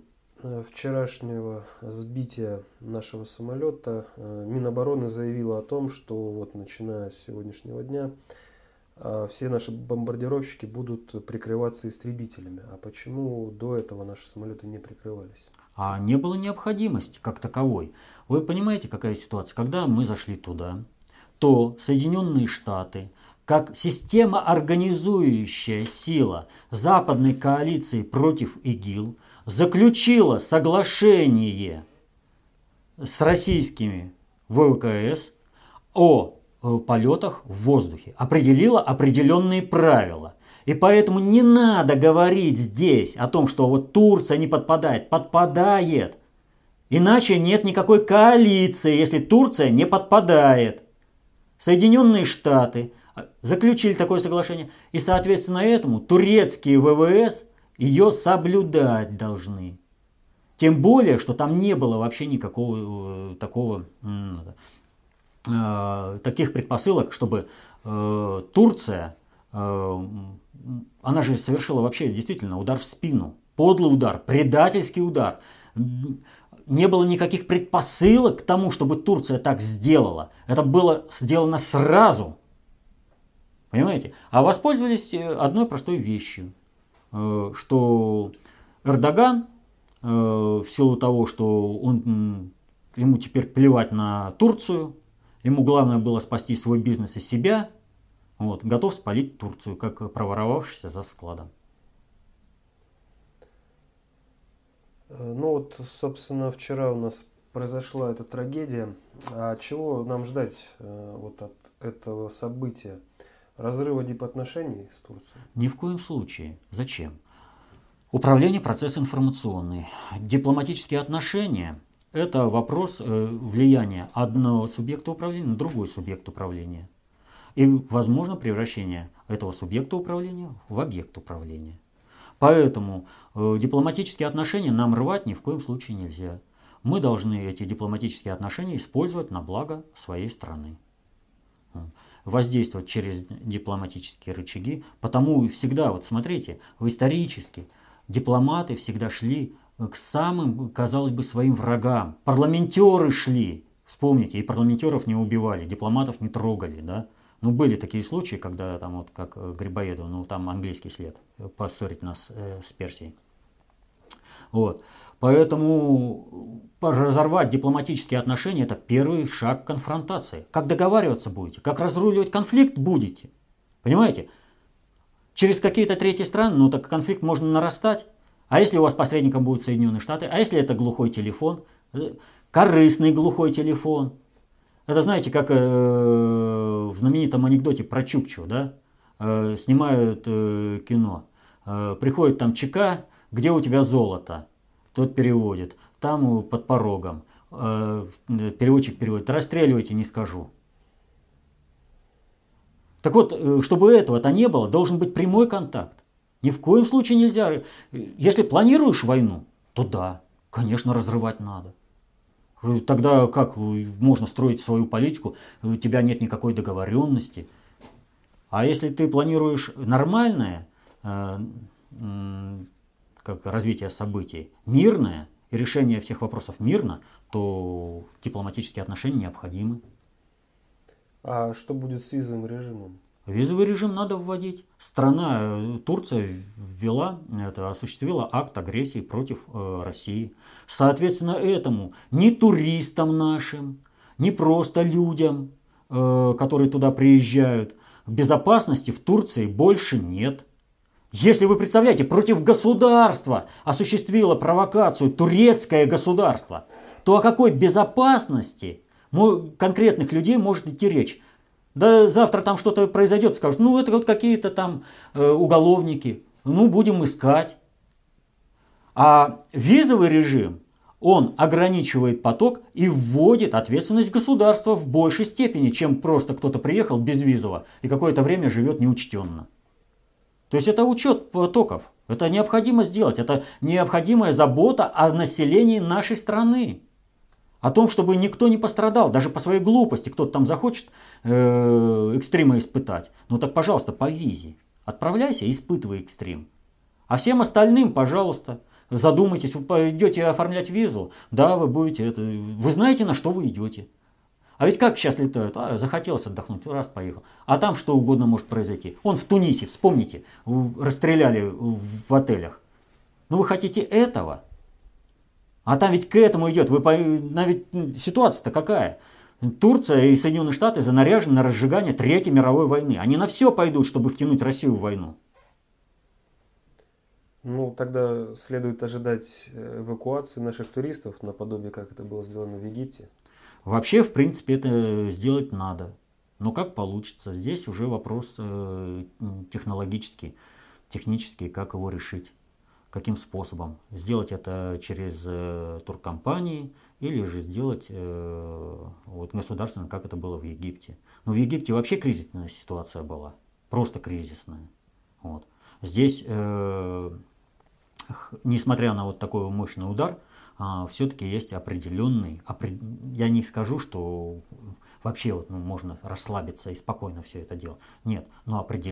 э, вчерашнего сбития нашего самолета э, Минобороны заявила о том, что вот начиная с сегодняшнего дня все наши бомбардировщики будут прикрываться истребителями. А почему до этого наши самолеты не прикрывались? а не было необходимости как таковой. Вы понимаете, какая ситуация? Когда мы зашли туда, то Соединенные Штаты, как система организующая сила западной коалиции против ИГИЛ, заключила соглашение с российскими ВВКС о э, полетах в воздухе, определила определенные правила – и поэтому не надо говорить здесь о том, что вот Турция не подпадает. Подпадает. Иначе нет никакой коалиции, если Турция не подпадает. Соединенные Штаты заключили такое соглашение. И соответственно этому турецкие ВВС ее соблюдать должны. Тем более, что там не было вообще никакого э, такого, э, таких предпосылок, чтобы э, Турция она же совершила вообще действительно удар в спину. Подлый удар, предательский удар. Не было никаких предпосылок к тому, чтобы Турция так сделала. Это было сделано сразу. Понимаете? А воспользовались э, одной простой вещью, э, что Эрдоган, э, в силу того, что он, ему теперь плевать на Турцию, ему главное было спасти свой бизнес и себя – вот, готов спалить Турцию, как проворовавшийся за складом. Э, ну вот, собственно, вчера у нас произошла эта трагедия. А чего нам ждать э, вот от этого события? Разрыва дипотношений с Турцией? Ни в коем случае. Зачем? Управление – процесс информационный. Дипломатические отношения – это вопрос э, влияния одного субъекта управления на другой субъект управления. И возможно превращение этого субъекта управления в объект управления. Поэтому э, дипломатические отношения нам рвать ни в коем случае нельзя. Мы должны эти дипломатические отношения использовать на благо своей страны. Воздействовать через дипломатические рычаги. Потому и всегда, вот смотрите, в исторически дипломаты всегда шли э, к самым, казалось бы, своим врагам. Парламентеры шли, вспомните, и парламентеров не убивали, дипломатов не трогали, да? Ну, были такие случаи, когда там вот как э, Грибоедов, ну, там английский след, э, поссорить нас э, с Персией. Вот. Поэтому э, разорвать дипломатические отношения – это первый шаг конфронтации. Как договариваться будете, как разруливать конфликт будете, понимаете? Через какие-то третьи страны, ну так конфликт можно нарастать. А если у вас посредником будут Соединенные Штаты, а если это глухой телефон, корыстный глухой телефон – это знаете, как э, в знаменитом анекдоте про Чукчу, да? Э, снимают э, кино. Э, приходит там ЧК, где у тебя золото? Тот переводит. Там э, под порогом. Э, э, переводчик переводит. Расстреливайте, не скажу. Так вот, э, чтобы этого-то не было, должен быть прямой контакт. Ни в коем случае нельзя. Если планируешь войну, то да, конечно, разрывать надо. Э, тогда как э, можно строить свою политику? Э, у тебя нет никакой договоренности. А если ты планируешь нормальное как развитие событий, мирное и решение всех вопросов мирно, то дипломатические отношения необходимы. А что будет с визовым режимом? Визовый режим надо вводить. Страна э, Турция ввела, это, осуществила акт агрессии против э, России. Соответственно этому не туристам нашим, не просто людям, э, которые туда приезжают, безопасности в Турции больше нет. Если вы представляете, против государства осуществило провокацию турецкое государство, то о какой безопасности конкретных людей может идти речь? Да завтра там что-то произойдет, скажут, ну это вот какие-то там э, уголовники, ну будем искать. А визовый режим, он ограничивает поток и вводит ответственность государства в большей степени, чем просто кто-то приехал без визова и какое-то время живет неучтенно. То есть это учет потоков, это необходимо сделать, это необходимая забота о населении нашей страны о том, чтобы никто не пострадал, даже по своей глупости, кто-то там захочет э, экстрима испытать. Ну так, пожалуйста, по визе. Отправляйся, испытывай экстрим. А всем остальным, пожалуйста, задумайтесь, вы идете оформлять визу, да, вы будете это, вы знаете, на что вы идете. А ведь как сейчас летают? А, захотелось отдохнуть, раз поехал. А там что угодно может произойти. Он в Тунисе, вспомните, расстреляли в отелях. Но ну вы хотите этого? А там ведь к этому идет. Вы, ведь ситуация-то какая? Турция и Соединенные Штаты занаряжены на разжигание Третьей мировой войны. Они на все пойдут, чтобы втянуть Россию в войну. Ну, тогда следует ожидать э, эвакуации наших туристов, наподобие как это было сделано в Египте. Вообще, в принципе, это сделать надо. Но как получится? Здесь уже вопрос э, технологический, технический, как его решить каким способом. Сделать это через э, туркомпании или же сделать э, вот, государственно, как это было в Египте. Но ну, в Египте вообще кризисная ситуация была, просто кризисная. Вот. Здесь, э, несмотря на вот такой мощный удар, э, а, все-таки есть определенный, опри... я не скажу, что вообще вот, ну, можно расслабиться и спокойно все это делать. Нет, но определенный.